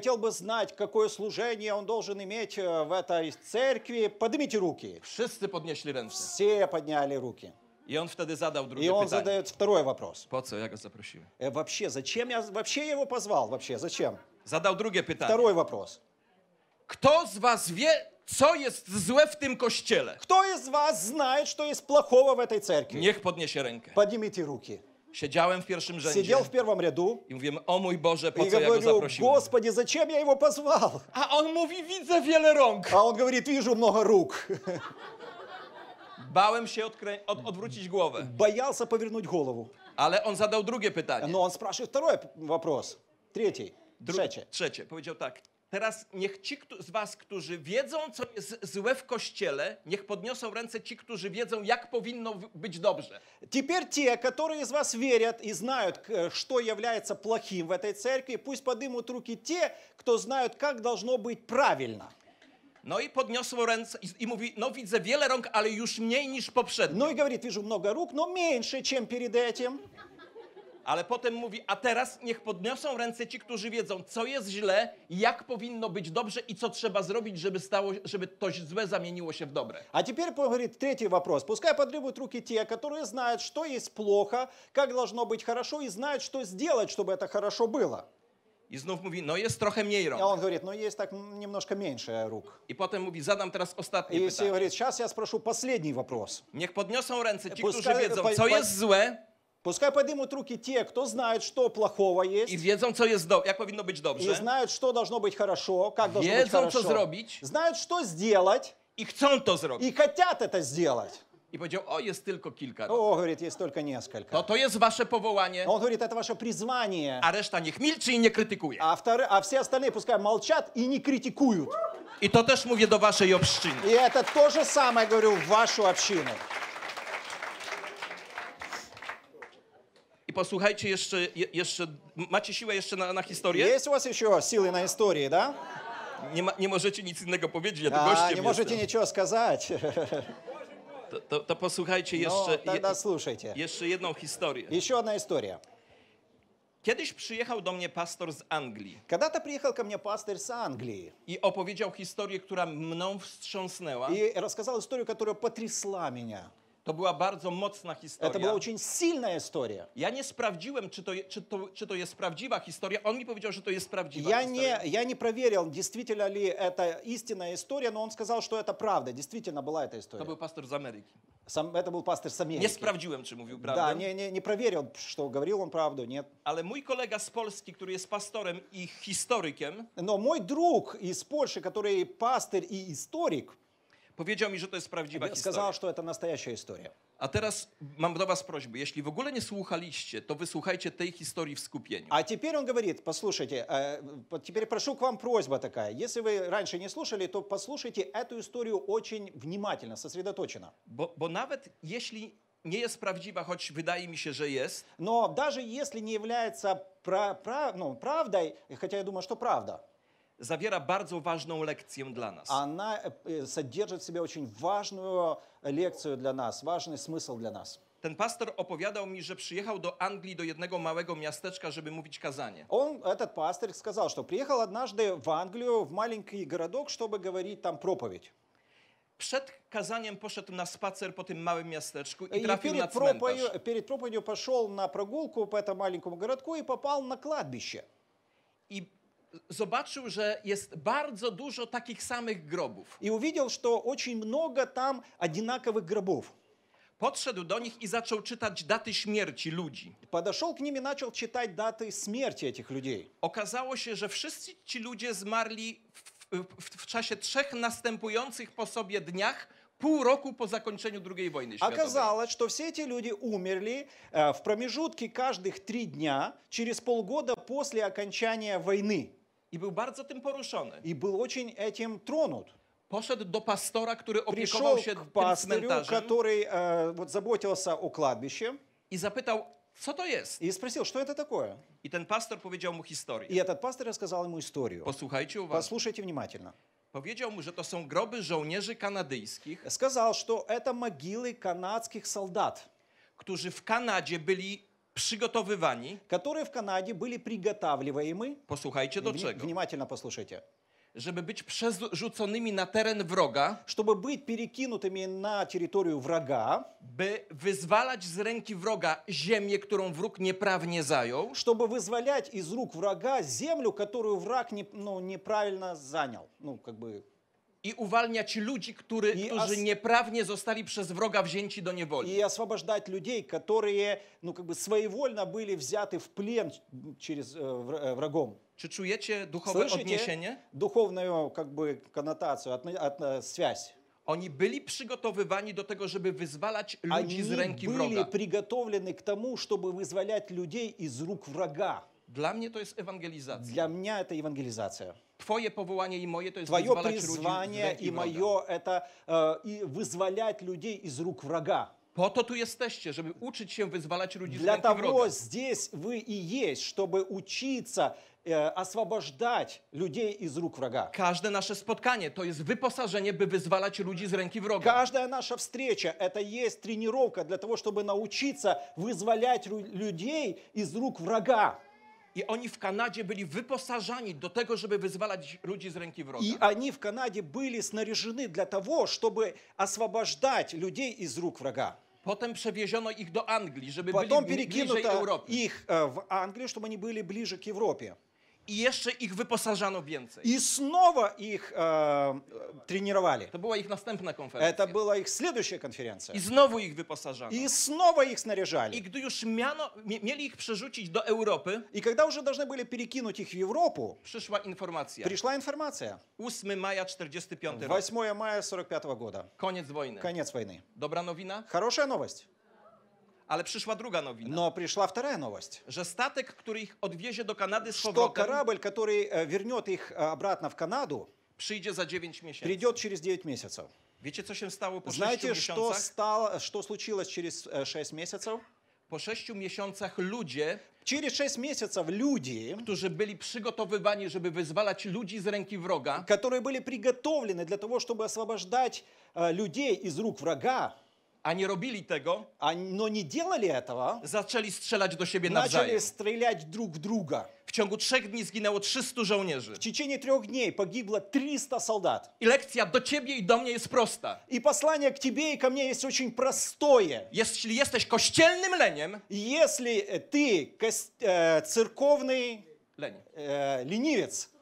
chciałby znać, jakie służenie on должен mieć e, w tej cerkwi? Podnijcie ruki. Wszyscy podnieśli ręce. Wszyscy подняли ręce. I on wtedy zadał drugie pytanie. I on zadaje drugi вопрос. Po co ja go zaprosiłem? E, вообще, зачем я вообще его позвал? Вообще, зачем? Zadał drugie pytanie. Второй вопрос. Кто из вас wie, co jest złe w tym kościele? Кто из вас знает, что есть плохого в этой церкви? Niech podniesie rękę. Поднимите руки. Siedziałem w pierwszym rzędzie. Siedział w pierwszym rzędu. I mówiłem, o mój Boże, po co ja go zaprosiłem? Господи, зачем я его позвал? A on mówi, widzę wiele rąk. A on mówi, widzę много rąk. Bałem się odkrę... od, odwrócić głowę. Боялся повернуть голову. Ale on zadał drugie pytanie. No on спрашивает второй вопрос. Третий. Trzecie. Trzecie. Powiedział tak. Teraz niech ci któ- z was, którzy wiedzą, co jest złe w kościele, niech podniosą ręce ci, którzy wiedzą, jak powinno w- być dobrze. Теперь те, которые из вас верят и знают, к- что является плохим в этой церкви, пусть поднимут руки те, кто знают, как должно быть правильно. No i podniosło ręce i, i, mówi, no widzę wiele rąk, ale już mniej niż poprzednio. No i mówi, widzę mnogo rąk, no mniejsze, niż przed tym. Ale potem mówi, a teraz niech podniosą ręce ci, którzy wiedzą, co jest źle, jak powinno być dobrze i co trzeba zrobić, żeby, stało, żeby to złe zamieniło się w dobre. A teraz говорит trzeci вопрос. Пускай потребуют руки те, которые знают, что есть плохо, как должно быть хорошо и знают, что сделать, чтобы это хорошо было. I znów mówi, no jest trochę mniej rąk. A on mówi, no jest tak немножко меньше rąk. I potem mówi, zadam teraz ostatnie I pytanie. I mówi, teraz ja спрошу ostatni вопрос. Niech podniosą ręce ci, Puskaj, którzy wiedzą, co jest złe. Пускай поднимут руки те, кто знает, что плохого есть. И wiedzą, co jest do, jak powinno być dobrze. И знают, что должно быть хорошо, как должно wiedzą, быть хорошо. Wiedzą, co zrobić. Знают, что сделать. I chcą to zrobić. I хотят это сделать. I powiedział, o, jest tylko kilka. O, mówi, jest tylko только To to jest wasze powołanie, Он говорит, это ваше призвание. a reszta niech milczy i nie krytykuje. A вторы- а все остальные пускай молчат и не критикуют. I to też mówię do waszej obszczyny. I to то же самое, говорю, в waszą общину. I posłuchajcie jeszcze, jeszcze macie siłę jeszcze na, na historię? Есть у вас еще силы на истории, да? Nie, ma, nie możecie nic innego powiedzieć, ja tu gościem не nie jestem. ничего To, to, to posłuchajcie no, jeszcze, No, тогда слушайте. jeszcze jedną historię. Jeszcze jedna historia. Kiedyś przyjechał do mnie pastor z Anglii Когда-то приехал ко мне пастырь с Англии i opowiedział historię, która mną wstrząsnęła. I рассказал historię, która потрясла mnie. To była bardzo mocna historia. Это была очень сильная история. Я nie sprawdziłem, czy to, je, czy, to, czy to jest prawdziwa historia. On mi powiedział, że to история. Я не, я не проверил, действительно ли это истинная история, но он сказал, что это правда, Действительно была эта история. Это был пастор из Америки. Сам, это был пастор из Америки. Nie sprawdziłem, czy говорил правду. Да, не, не, не проверил, что говорил он правду, нет. Ale мой коллега с Польши, который jest pastorem и historykiem, Но мой друг из Польши, который пастор, и историк, Powiedział mi, że to jest prawdziwa Сказал, historia. Сказал, что это настоящая история. A а teraz mam do was prośbę. Jeśli w ogóle nie słuchaliście, to wysłuchajcie tej historii w skupieniu. А теперь он говорит, послушайте, э, теперь прошу к вам просьба такая. Если вы раньше не слушали, то послушайте эту историю очень внимательно, сосредоточенно. Bo, bo nawet jeśli nie jest prawdziwa, choć wydaje mi się, że jest. No, даже если не является pra, pra, ну, правдой, хотя я думаю, что правда zawiera bardzo ważną lekcję dla nas. Она э, содержит в себе очень важную лекцию для нас, важный смысл для нас. Ten pastor opowiadał mi, że przyjechał do Anglii do jednego małego miasteczka, żeby mówić kazanie. Он, этот пастырь, сказал, что приехал однажды в Англию, в маленький городок, чтобы говорить там проповедь. Przed kazaniem poszedł na spacer po tym małym miasteczku i И trafił na перед cmentarz. проповедью, перед проповедью пошел на прогулку по этому маленькому городку и попал на кладбище. zobaczył, że jest bardzo dużo takich samych grobów. i увидел, że bardzo много там одинаковых grobów. Podszedł do nich i zaczął czytać daty śmierci ludzi. Podszedł к ним i zaczął czytać daty śmierci tych ludzi. Okazało się, że wszyscy ci ludzie zmarli w, w, w czasie trzech następujących po sobie dniach pół roku po zakończeniu II wojny światowej. Okazało, że все ci ludzie умерли w э, в промежутке каждых три дня через roku po zakończeniu wojny. I był bardzo tym poruszony. I był очень этим тронут. Poszedł do pastora, który opiekował Пришел się к пастырю, cmentarzem который э, вот, заботился о кладбище, i zapytał, co to jest? и спросил, что это такое. I ten pastor powiedział mu historię. И этот пастор рассказал ему историю. Posłuchajcie uważnie. Послушайте внимательно. Powiedział mu, że to są groby żołnierzy kanadyjskich, Сказал, что это могилы канадских солдат, którzy w Kanadzie byli przygotowywani, które w Kanadzie byli przygotowywani. Posłuchajcie do czego. Внимательно posłuchajcie. Żeby być przerzuconymi na teren wroga, żeby być перекинутыми на территорию врага, by wyzwalać z ręki wroga ziemię, którą wróg nieprawnie zajął, żeby wyzwalać из рук wroga ziemię, którą враг не ну i uwalniać ludzi, którzy nieprawnie zostali przez wroga wzięci do niewoli. i освобождать ludzi, którzy, no jakby, бы byli были w в przez через e, e, Czy czujecie duchowe Słyszycie? odniesienie? Духовную, как бы, od, от, Oni byli przygotowywani do tego, żeby wyzwalać ludzi Они z ręki byli wroga. приготовлены к żeby wyzwalać ludzi z из wroga. Dla mnie to jest ewangelizacja. Для меня это ewangelizacja. Твое позвание и мое, то есть Твое призвание людей, и мое – это э, и вызволять людей из рук врага. Po to tu jesteście, żeby uczyć się wyzwalać ludzi Для z ręki того врага. здесь вы и есть, чтобы учиться э, освобождать людей из рук врага. Każde nasze spotkanie to jest wyposażenie, by wyzwalać ludzi z ręki wroga. Каждая наша встреча – это есть тренировка для того, чтобы научиться вызволять людей из рук врага. I oni w Kanadzie byli wyposażani do tego, żeby wyzwalać ludzi z ręki wroga. I oni w Kanadzie byli snaryżeni dla tego, żeby oswobodzić ludzi z rąk wroga. Potem przewieziono ich do Anglii, żeby Potem byli bliżej Europy. Ich w Anglii, żeby oni byli bliżej k i jeszcze ich wyposażano więcej. И снова их э, тренировали. To była ich następna konferencja. Это была их следующая конференция. I znowu ich wyposażano. И снова их снаряжали. I gdy już miano, mieli ich przerzucić do Europy, И когда уже должны были перекинуть их в Европу, przyszła informacja. пришла информация. 8 maja 45 rok. 8 мая 45 года. Koniec wojny. Конец войны. Dobra nowina? Хорошая новость. Ale przyszła druga nowina. Но пришла вторая новость, Że statek, który ich odwiezie do Kanady z что корабль, который э, вернет их э, обратно в Канаду, przyjdzie za 9 miesięcy. придет через 9 месяцев. Wiecie, co się stało Знаете, что, стало, что случилось через 6 э, месяцев? По 6 месяцах люди Через 6 месяцев люди, którzy byli przygotowywani, чтобы wyzwalać людей из руки врага, которые были приготовлены для того, чтобы освобождать людей из рук врага, A nie robili tego? A no nie делали этого? Zaczęli strzelać do siebie nawzajem. Начали стрелять друг друга. W ciągu trzech dni zginęło 300 żołnierzy. W ciągu trzech dni zginęło 300 солдат. I lekcja do ciebie i do mnie jest prosta. I posłanie ciebie i ko mnie jest bardzo proste. Jeśli jesteś kościelnym leniem, jeśli ty kościelny leni, leniwiec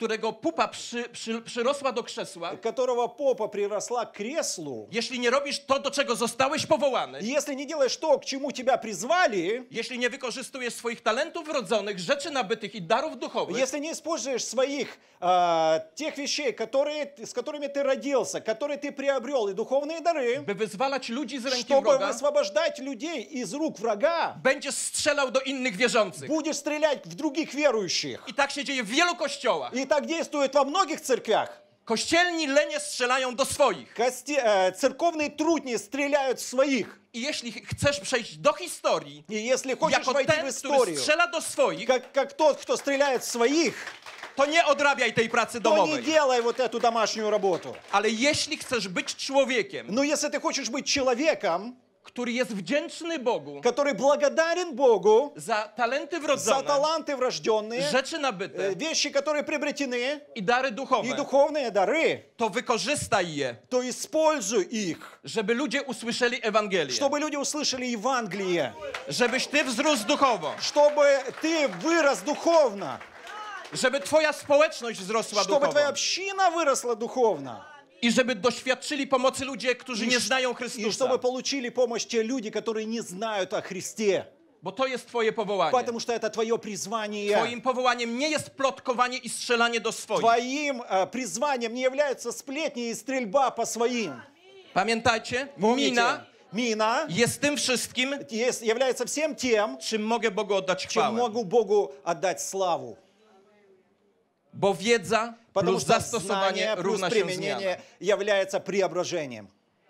którego pupa przy, przy, przyrosła do krzesła, którego popa приросла krzesłu. jeśli nie robisz to, do czego zostałeś powołany, jeśli nie делаешь to, к czemu тебя przyzwali, jeśli nie wykorzystujesz swoich talentów rodzonych, rzeczy nabytych i darów duchowych, jeśli nie используешь swoich tych тех вещей, которые, с которыми ты родился, które ty приобрел, и духовные by wyzwalać ludzi z ręki чтобы wroga, высвобождать ludzi z рук wroga, będziesz strzelał do innych wierzących. będziesz strzelać w других верующих. I tak się dzieje w wielu kościołach так действуют во многих церквях. Kościelni lenie strzelają do swoich. Kwestie e, trudnie strzelają w swoich. I jeśli chcesz przejść do historii, I jeśli jako ten, w historię, który strzela do swoich, jak, jak tot, kto strzelają swoich, to nie odrabiaj tej pracy domowej. To nie делай вот эту домашнюю работу. Ale jeśli chcesz być człowiekiem, no jeśli ty chcesz być człowiekiem, który jest wdzięczny Bogu, który благодарен Bogu za talenty wrodzone, za talenty wrodzone, rzeczy nabyte, e, wieści, które przybrytyne i dary duchowe, i duchowne dary, to wykorzystaj je, to используй ich, żeby ludzie usłyszeli Ewangelię, żeby ludzie usłyszeli Ewangelię, żebyś ty wzrósł duchowo, żeby ty wyrósł duchowna, żeby twoja społeczność wzrosła duchowo, żeby twoja община wyrosła duchowna. duchowna i żeby doświadczyli pomocy ludzie, którzy nie znają Chrystusa. I żeby получили pomoc te ludzie, którzy nie znają o Chrystie. Bo to jest twoje powołanie. Потому что это твоё призвание. Твоим powołaniem nie jest plotkowanie i strzelanie do swoich. Твоим призванием не является сплетни и стрельба по своим. Pamiętajcie, mina Mina jest tym wszystkim, jest, является всем тем, czym mogę Bogu oddać chwałę. Czym mogę Bogu oddać sławę. Bo wiedza plus zastosowanie równa plus się zmiana. является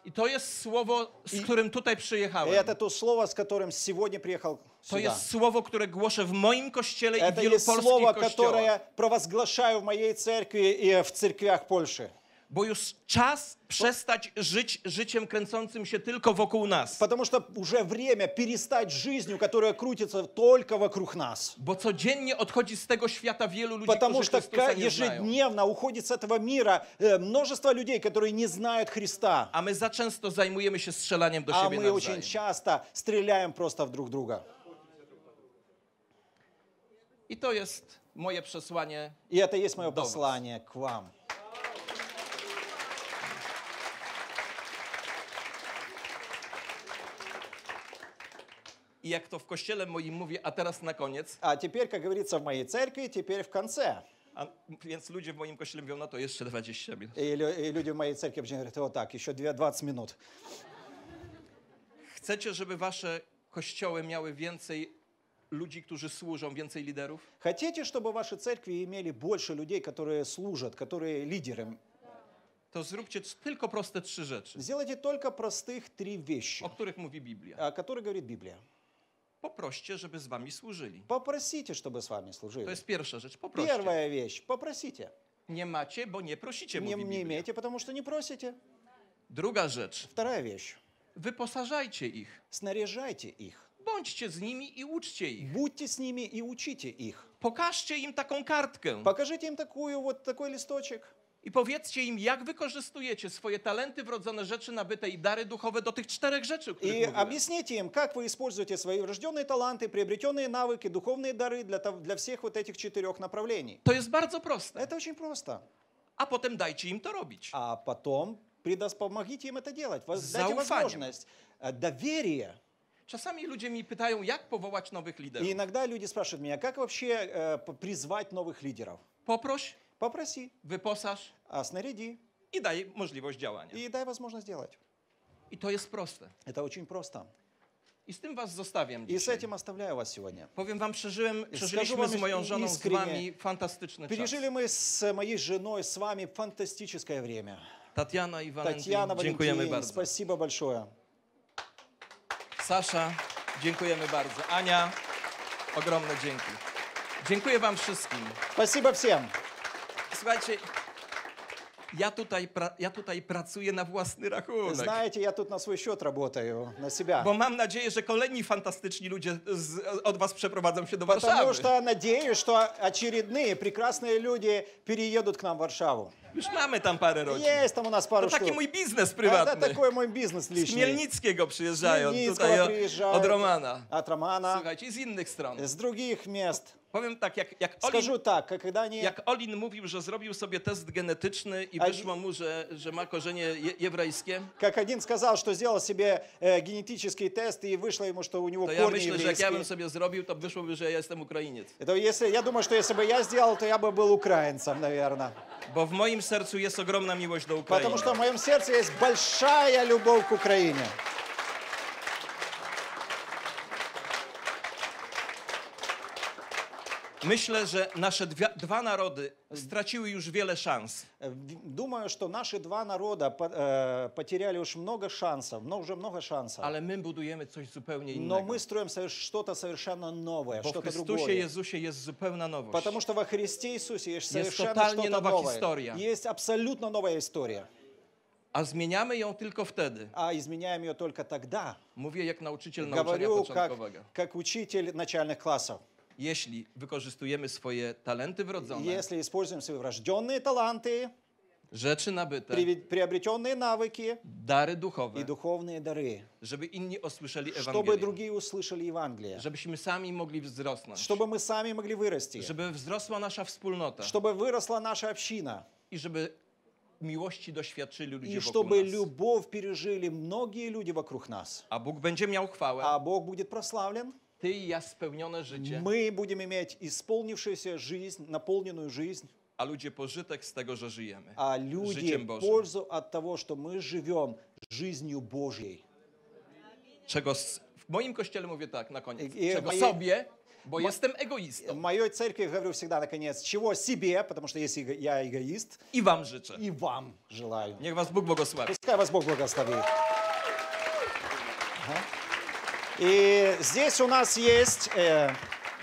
I to jest słowo, z którym tutaj przyjechałem. Это то слово, с которым сегодня приехал To jest słowo, które głoszę w moim kościele i это wielu polskich kościołach. Это слово, которое провозглашаю w моей церкви и в церквях Польши. bo już czas przestać żyć życiem kręcącym się tylko wokół nas. Потому что уже время перестать жизнью, которая крутится только вокруг нас. Bo codziennie odchodzi z tego świata wielu ludzi, Потому что ежедневно уходит с этого мира множество людей, которые не знают Христа. A my za często zajmujemy się strzelaniem do siebie nawzajem. А мы очень часто стреляем просто в друг друга. I to jest moje przesłanie. I to jest moje przesłanie k wam. I jak to w kościele moim mówi, a teraz na koniec? A теперь, jak mówi в моей церкви, теперь w конце. A, więc ludzie w moim kościele mówią, no to jeszcze 20 minut. I, i ludzie w mojej cerkwi mówią, to tak, jeszcze 20 minut. Chcecie, żeby wasze kościoły miały więcej ludzi, którzy służą, więcej liderów? Chcecie, żeby wasze cerkwi mieli więcej ludzi, którzy służą, którzy liderem to zróbcie tylko proste trzy rzeczy. Сделайте tylko prostych trzy rzeczy. O których mówi Biblia. O których mówi Biblia. Poproście, żeby z wami służyli. żeby z wami вами To jest pierwsza rzecz. Poproście. Первая вещь. Nie macie, bo nie prosicie, Не, mówi не Biblia. nie потому что не Druga rzecz. Вторая вещь. Wyposażajcie ich. Bądźcie z nimi i uczcie ich. Bądźcie z nimi i uczycie ich. Pokażcie im taką kartkę. Покажите im taką, вот taki листочек i powiedzcie im, jak wykorzystujecie swoje talenty, wrodzone rzeczy nabyte i dary duchowe do tych czterech rzeczy, które I объясните im, jak wy используете свои врожденные таланты, приобретенные навыки, духовные дары для, для всех вот этих To jest bardzo proste. Это очень просто. A potem dajcie im to robić. A potem przydas, pomagajcie im to делать. Zaufanie. dajcie э, Czasami ludzie mi pytają, jak powołać nowych liderów. I иногда люди спрашивают меня, как вообще э, призвать новых лидеров. Попрось. Попроси, wyposaż а снаряди i daj możliwość działania. и дай возможность делать. I to jest proste. Это очень просто. I z tym was zostawiam И с dzisiaj. этим оставляю вас сегодня. Powiem wam, przeżyłem, przeżyliśmy z moją żoną, z iskrynie, wami fantastyczny Пережили мы с моей женой, с вами фантастическое время. Tatiana i Valentin, Татьяна, dziękujemy Валентин, bardzo. спасибо большое. Sasza, dziękujemy bardzo. Ania, ogromne dzięki. Dziękuję wam wszystkim. Спасибо всем. Słuchajcie, ja tutaj, ja tutaj pracuję na własny rachunek. Знаете, ja тут на свой счет работаю, na себя. Bo mam nadzieję, że kolejni fantastyczni ludzie z, od was przeprowadzą się do Warszawy. Потому что надеюсь, что очередные прекрасные люди переедут к нам в Варшаву. Już mamy tam parę rodzin. Jest tam u nas parę To taki sztuk. mój biznes tak, tak, prywatny. To taki mój biznes liczny. Z Mielnickiego przyjeżdżają, tutaj od, od Romana. Od Romana. Słuchajcie, z innych stron. Z drugich miast. Powiem tak, jak, jak Olin, Скажу так, когда они... jak Olin mówił, że zrobił sobie test genetyczny i wyszło mu, że, że ma korzenie je, jewrajskie, Как один сказал, что сделал себе э, генетический тест, и вышло ему, что у него to ja корни myślę, że jak ja bym еврейские. sobie zrobił, то wyszłoby, że ja jestem Ukrainiec. Это если, я думаю, что если бы я сделал, то я бы был украинцем, наверное. Bo w moim sercu jest ogromna miłość do Ukrainy. Потому что в моем сердце есть большая любовь к Украине. Myślę, że nasze dwa narody straciły już wiele szans. E, Думаю, że nasze dwa narody потеряли już много szansów, no уже много Ale my budujemy coś zupełnie innego. No my strojemy sobie что-то совершенно новое, что-то другое. Bo w Chrystusie Jezusie jest zupełna nowość. Потому что во Христе Иисусе есть nowa historia. Jest абсолютно новая история. A zmieniamy ją tylko wtedy. A zmieniamy ją tylko тогда. Mówię jak nauczyciel nauczania Gawariu, początkowego. Jak, jak uczyciel naczelnych klasów jeśli wykorzystujemy swoje talenty wrodzone, jeśli используем свои врожденные таланты, rzeczy nabyte, приобретенные навыки, dary duchowe i duchowne dary, żeby inni usłyszeli Ewangelię, żeby drugi usłyszeli Ewangelię, żebyśmy sami mogli wzrosnąć, żeby sami mogli wyrosti, żeby wzrosła nasza wspólnota, żeby wyrosła nasza община i żeby miłości doświadczyli ludzie wokół nas. I żeby любовь пережили многие люди вокруг A Bóg będzie miał chwałę. A Bóg będzie прославлен. Ты и я spełnione życie. Мы будем иметь исполнившуюся жизнь, наполненную жизнь. A ludzie pożytek z tego, że żyjemy. А люди Życiem Bożym. пользу от того, что мы живем жизнью Божьей. Czego s- w moim kościele mówię tak na koniec. I- i- Czego moje- sobie, bo jestem В egoistą. моей церкви говорю всегда, на конец чего себе, потому что если я эгоист, и вам życzę. и вам желаю. Niech вас Bóg błogosławi. Пускай вас Бог благословит. И здесь у нас есть, э,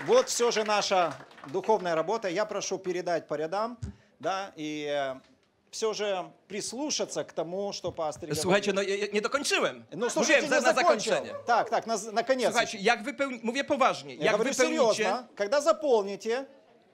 вот все же наша духовная работа. Я прошу передать по рядам, да, и э, все же прислушаться к тому, что пастор... Слушайте, но ну, не ja nie dokończyłem. No Mówiłem, слушайте, за, не na закончил. zakończenie. Так, так, на- наконец. Слушайте, jak wypełni... Mówię poważnie, Я jak говорю wypełnicie, серьезно, когда заполните,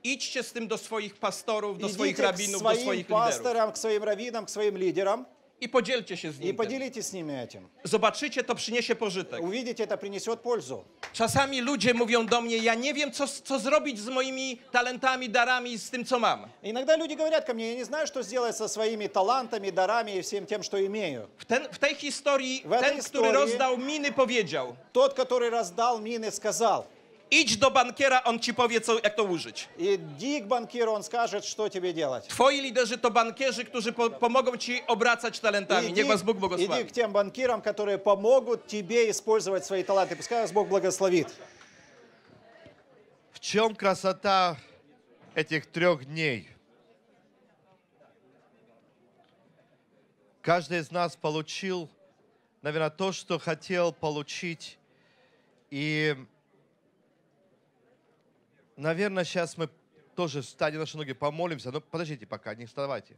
Идите с этим до своих пасторов, до своих идите до своих do swoим swoich пасторам, к своим раввинам, к своим лидерам. I podzielcie się z nimi. I поделитесь с ними tym. Zobaczycie, to przyniesie pożytek. Увидите, to przyniesie пользу. Czasami ludzie mówią do mnie, ja nie wiem, co, co zrobić z moimi talentami, darami, z tym, co mam. Иногда люди говорят ко мне, я не знаю, что сделать со своими талантами, дарами и всем тем, что имею. W, ten, w tej historii W tej ten, który historii- rozdał miny, powiedział, Тот, который раздал мины, сказал, Idź do bankiera, on ci powie, co, jak to Иди к банкиру, он скажет, что тебе делать. Twoi liderzy to bankierzy, którzy po, pomogą ci obracać talentami. Niech was Bóg иди к тем банкирам, которые помогут тебе использовать свои таланты. Пускай вас Бог благословит. В чем красота этих трех дней? Каждый из нас получил, наверное, то, что хотел получить. И Наверное, сейчас мы тоже встанем наши ноги, помолимся. Но ну, подождите пока, не вставайте.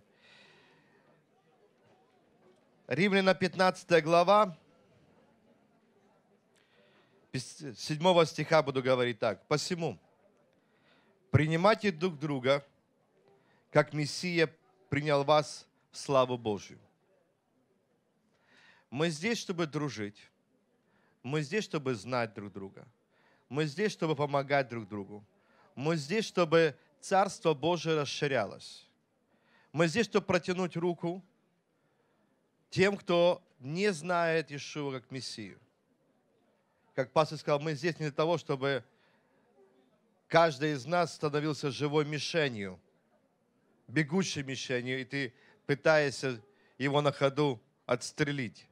Римляна 15 глава, 7 стиха буду говорить так. «Посему принимайте друг друга, как Мессия принял вас в славу Божью». Мы здесь, чтобы дружить. Мы здесь, чтобы знать друг друга. Мы здесь, чтобы помогать друг другу. Мы здесь, чтобы Царство Божие расширялось. Мы здесь, чтобы протянуть руку тем, кто не знает Ишуа как Мессию. Как пастор сказал, мы здесь не для того, чтобы каждый из нас становился живой мишенью, бегущей мишенью, и ты пытаешься его на ходу отстрелить.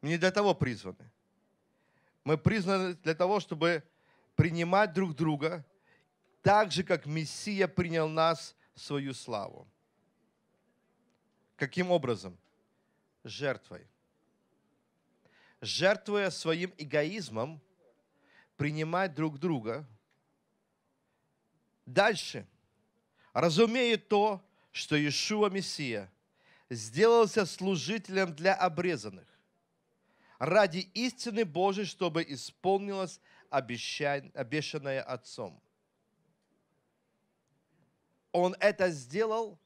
Мы не для того призваны. Мы призваны для того, чтобы принимать друг друга, так же, как Мессия принял нас в свою славу. Каким образом? Жертвой. Жертвуя своим эгоизмом, принимать друг друга. Дальше. Разумея то, что Иешуа Мессия сделался служителем для обрезанных ради истины Божией, чтобы исполнилось обещанное Отцом. Он это сделал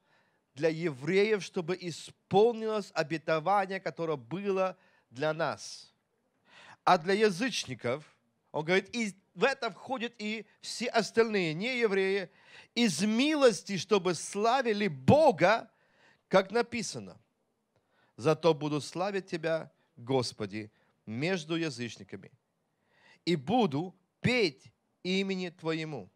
для евреев, чтобы исполнилось обетование, которое было для нас. А для язычников, он говорит, и в это входят и все остальные не евреи, из милости, чтобы славили Бога, как написано. Зато буду славить Тебя, Господи, между язычниками – и буду петь имени Твоему.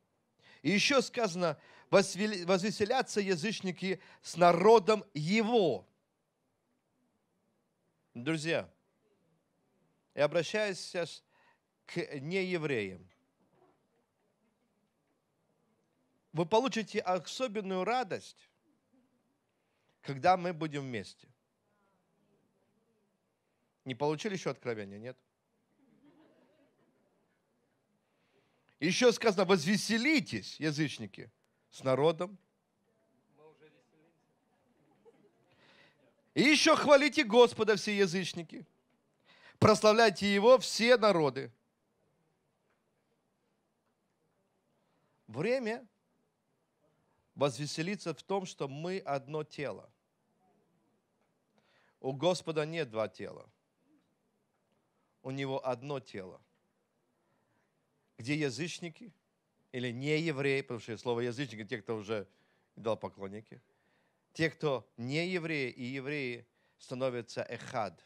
И еще сказано, возвеселятся язычники с народом Его. Друзья, я обращаюсь сейчас к неевреям. Вы получите особенную радость, когда мы будем вместе. Не получили еще откровения, нет? Еще сказано, возвеселитесь, язычники, с народом. И еще хвалите Господа все язычники. Прославляйте Его все народы. Время возвеселиться в том, что мы одно тело. У Господа нет два тела. У Него одно тело где язычники или не евреи, потому что слово язычники, те, кто уже дал поклонники, те, кто не евреи и евреи, становятся эхад.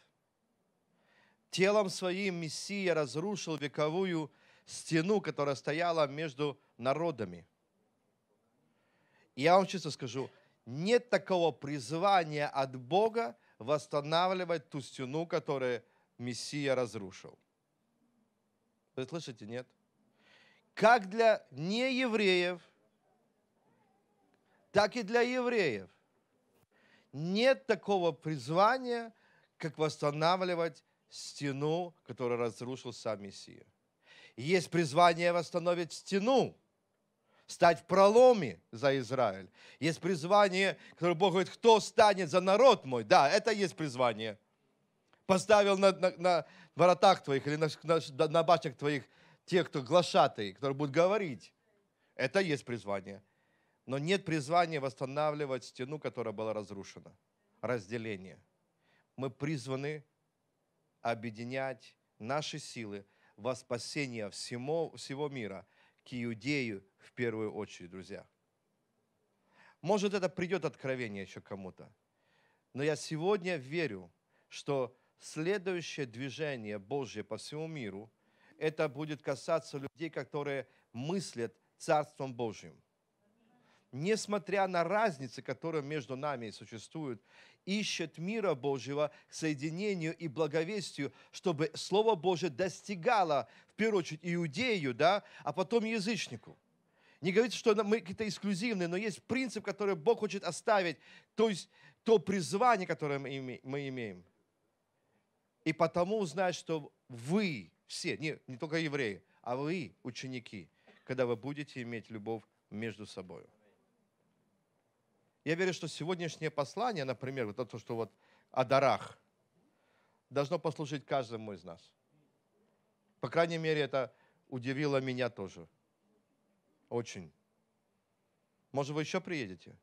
Телом своим Мессия разрушил вековую стену, которая стояла между народами. И я вам честно скажу, нет такого призвания от Бога восстанавливать ту стену, которую Мессия разрушил. Вы слышите, нет? как для неевреев, так и для евреев. Нет такого призвания, как восстанавливать стену, которую разрушил сам Мессия. Есть призвание восстановить стену, стать в проломе за Израиль. Есть призвание, которое Бог говорит, кто станет за народ мой. Да, это есть призвание. Поставил на, на, на воротах твоих или на, на, на башнях твоих – те, кто глашатые, которые будут говорить. Это есть призвание. Но нет призвания восстанавливать стену, которая была разрушена. Разделение. Мы призваны объединять наши силы во спасение всему, всего мира, к Иудею в первую очередь, друзья. Может, это придет откровение еще кому-то. Но я сегодня верю, что следующее движение Божье по всему миру – это будет касаться людей, которые мыслят Царством Божьим. Несмотря на разницы, которые между нами существуют, ищет мира Божьего к соединению и благовестию, чтобы Слово Божье достигало, в первую очередь, иудею, да, а потом язычнику. Не говорится, что мы какие-то эксклюзивные, но есть принцип, который Бог хочет оставить, то есть то призвание, которое мы имеем. И потому узнать, что вы все, не, не только евреи, а вы, ученики, когда вы будете иметь любовь между собой. Я верю, что сегодняшнее послание, например, вот то, что вот о дарах, должно послужить каждому из нас. По крайней мере, это удивило меня тоже. Очень. Может, вы еще приедете?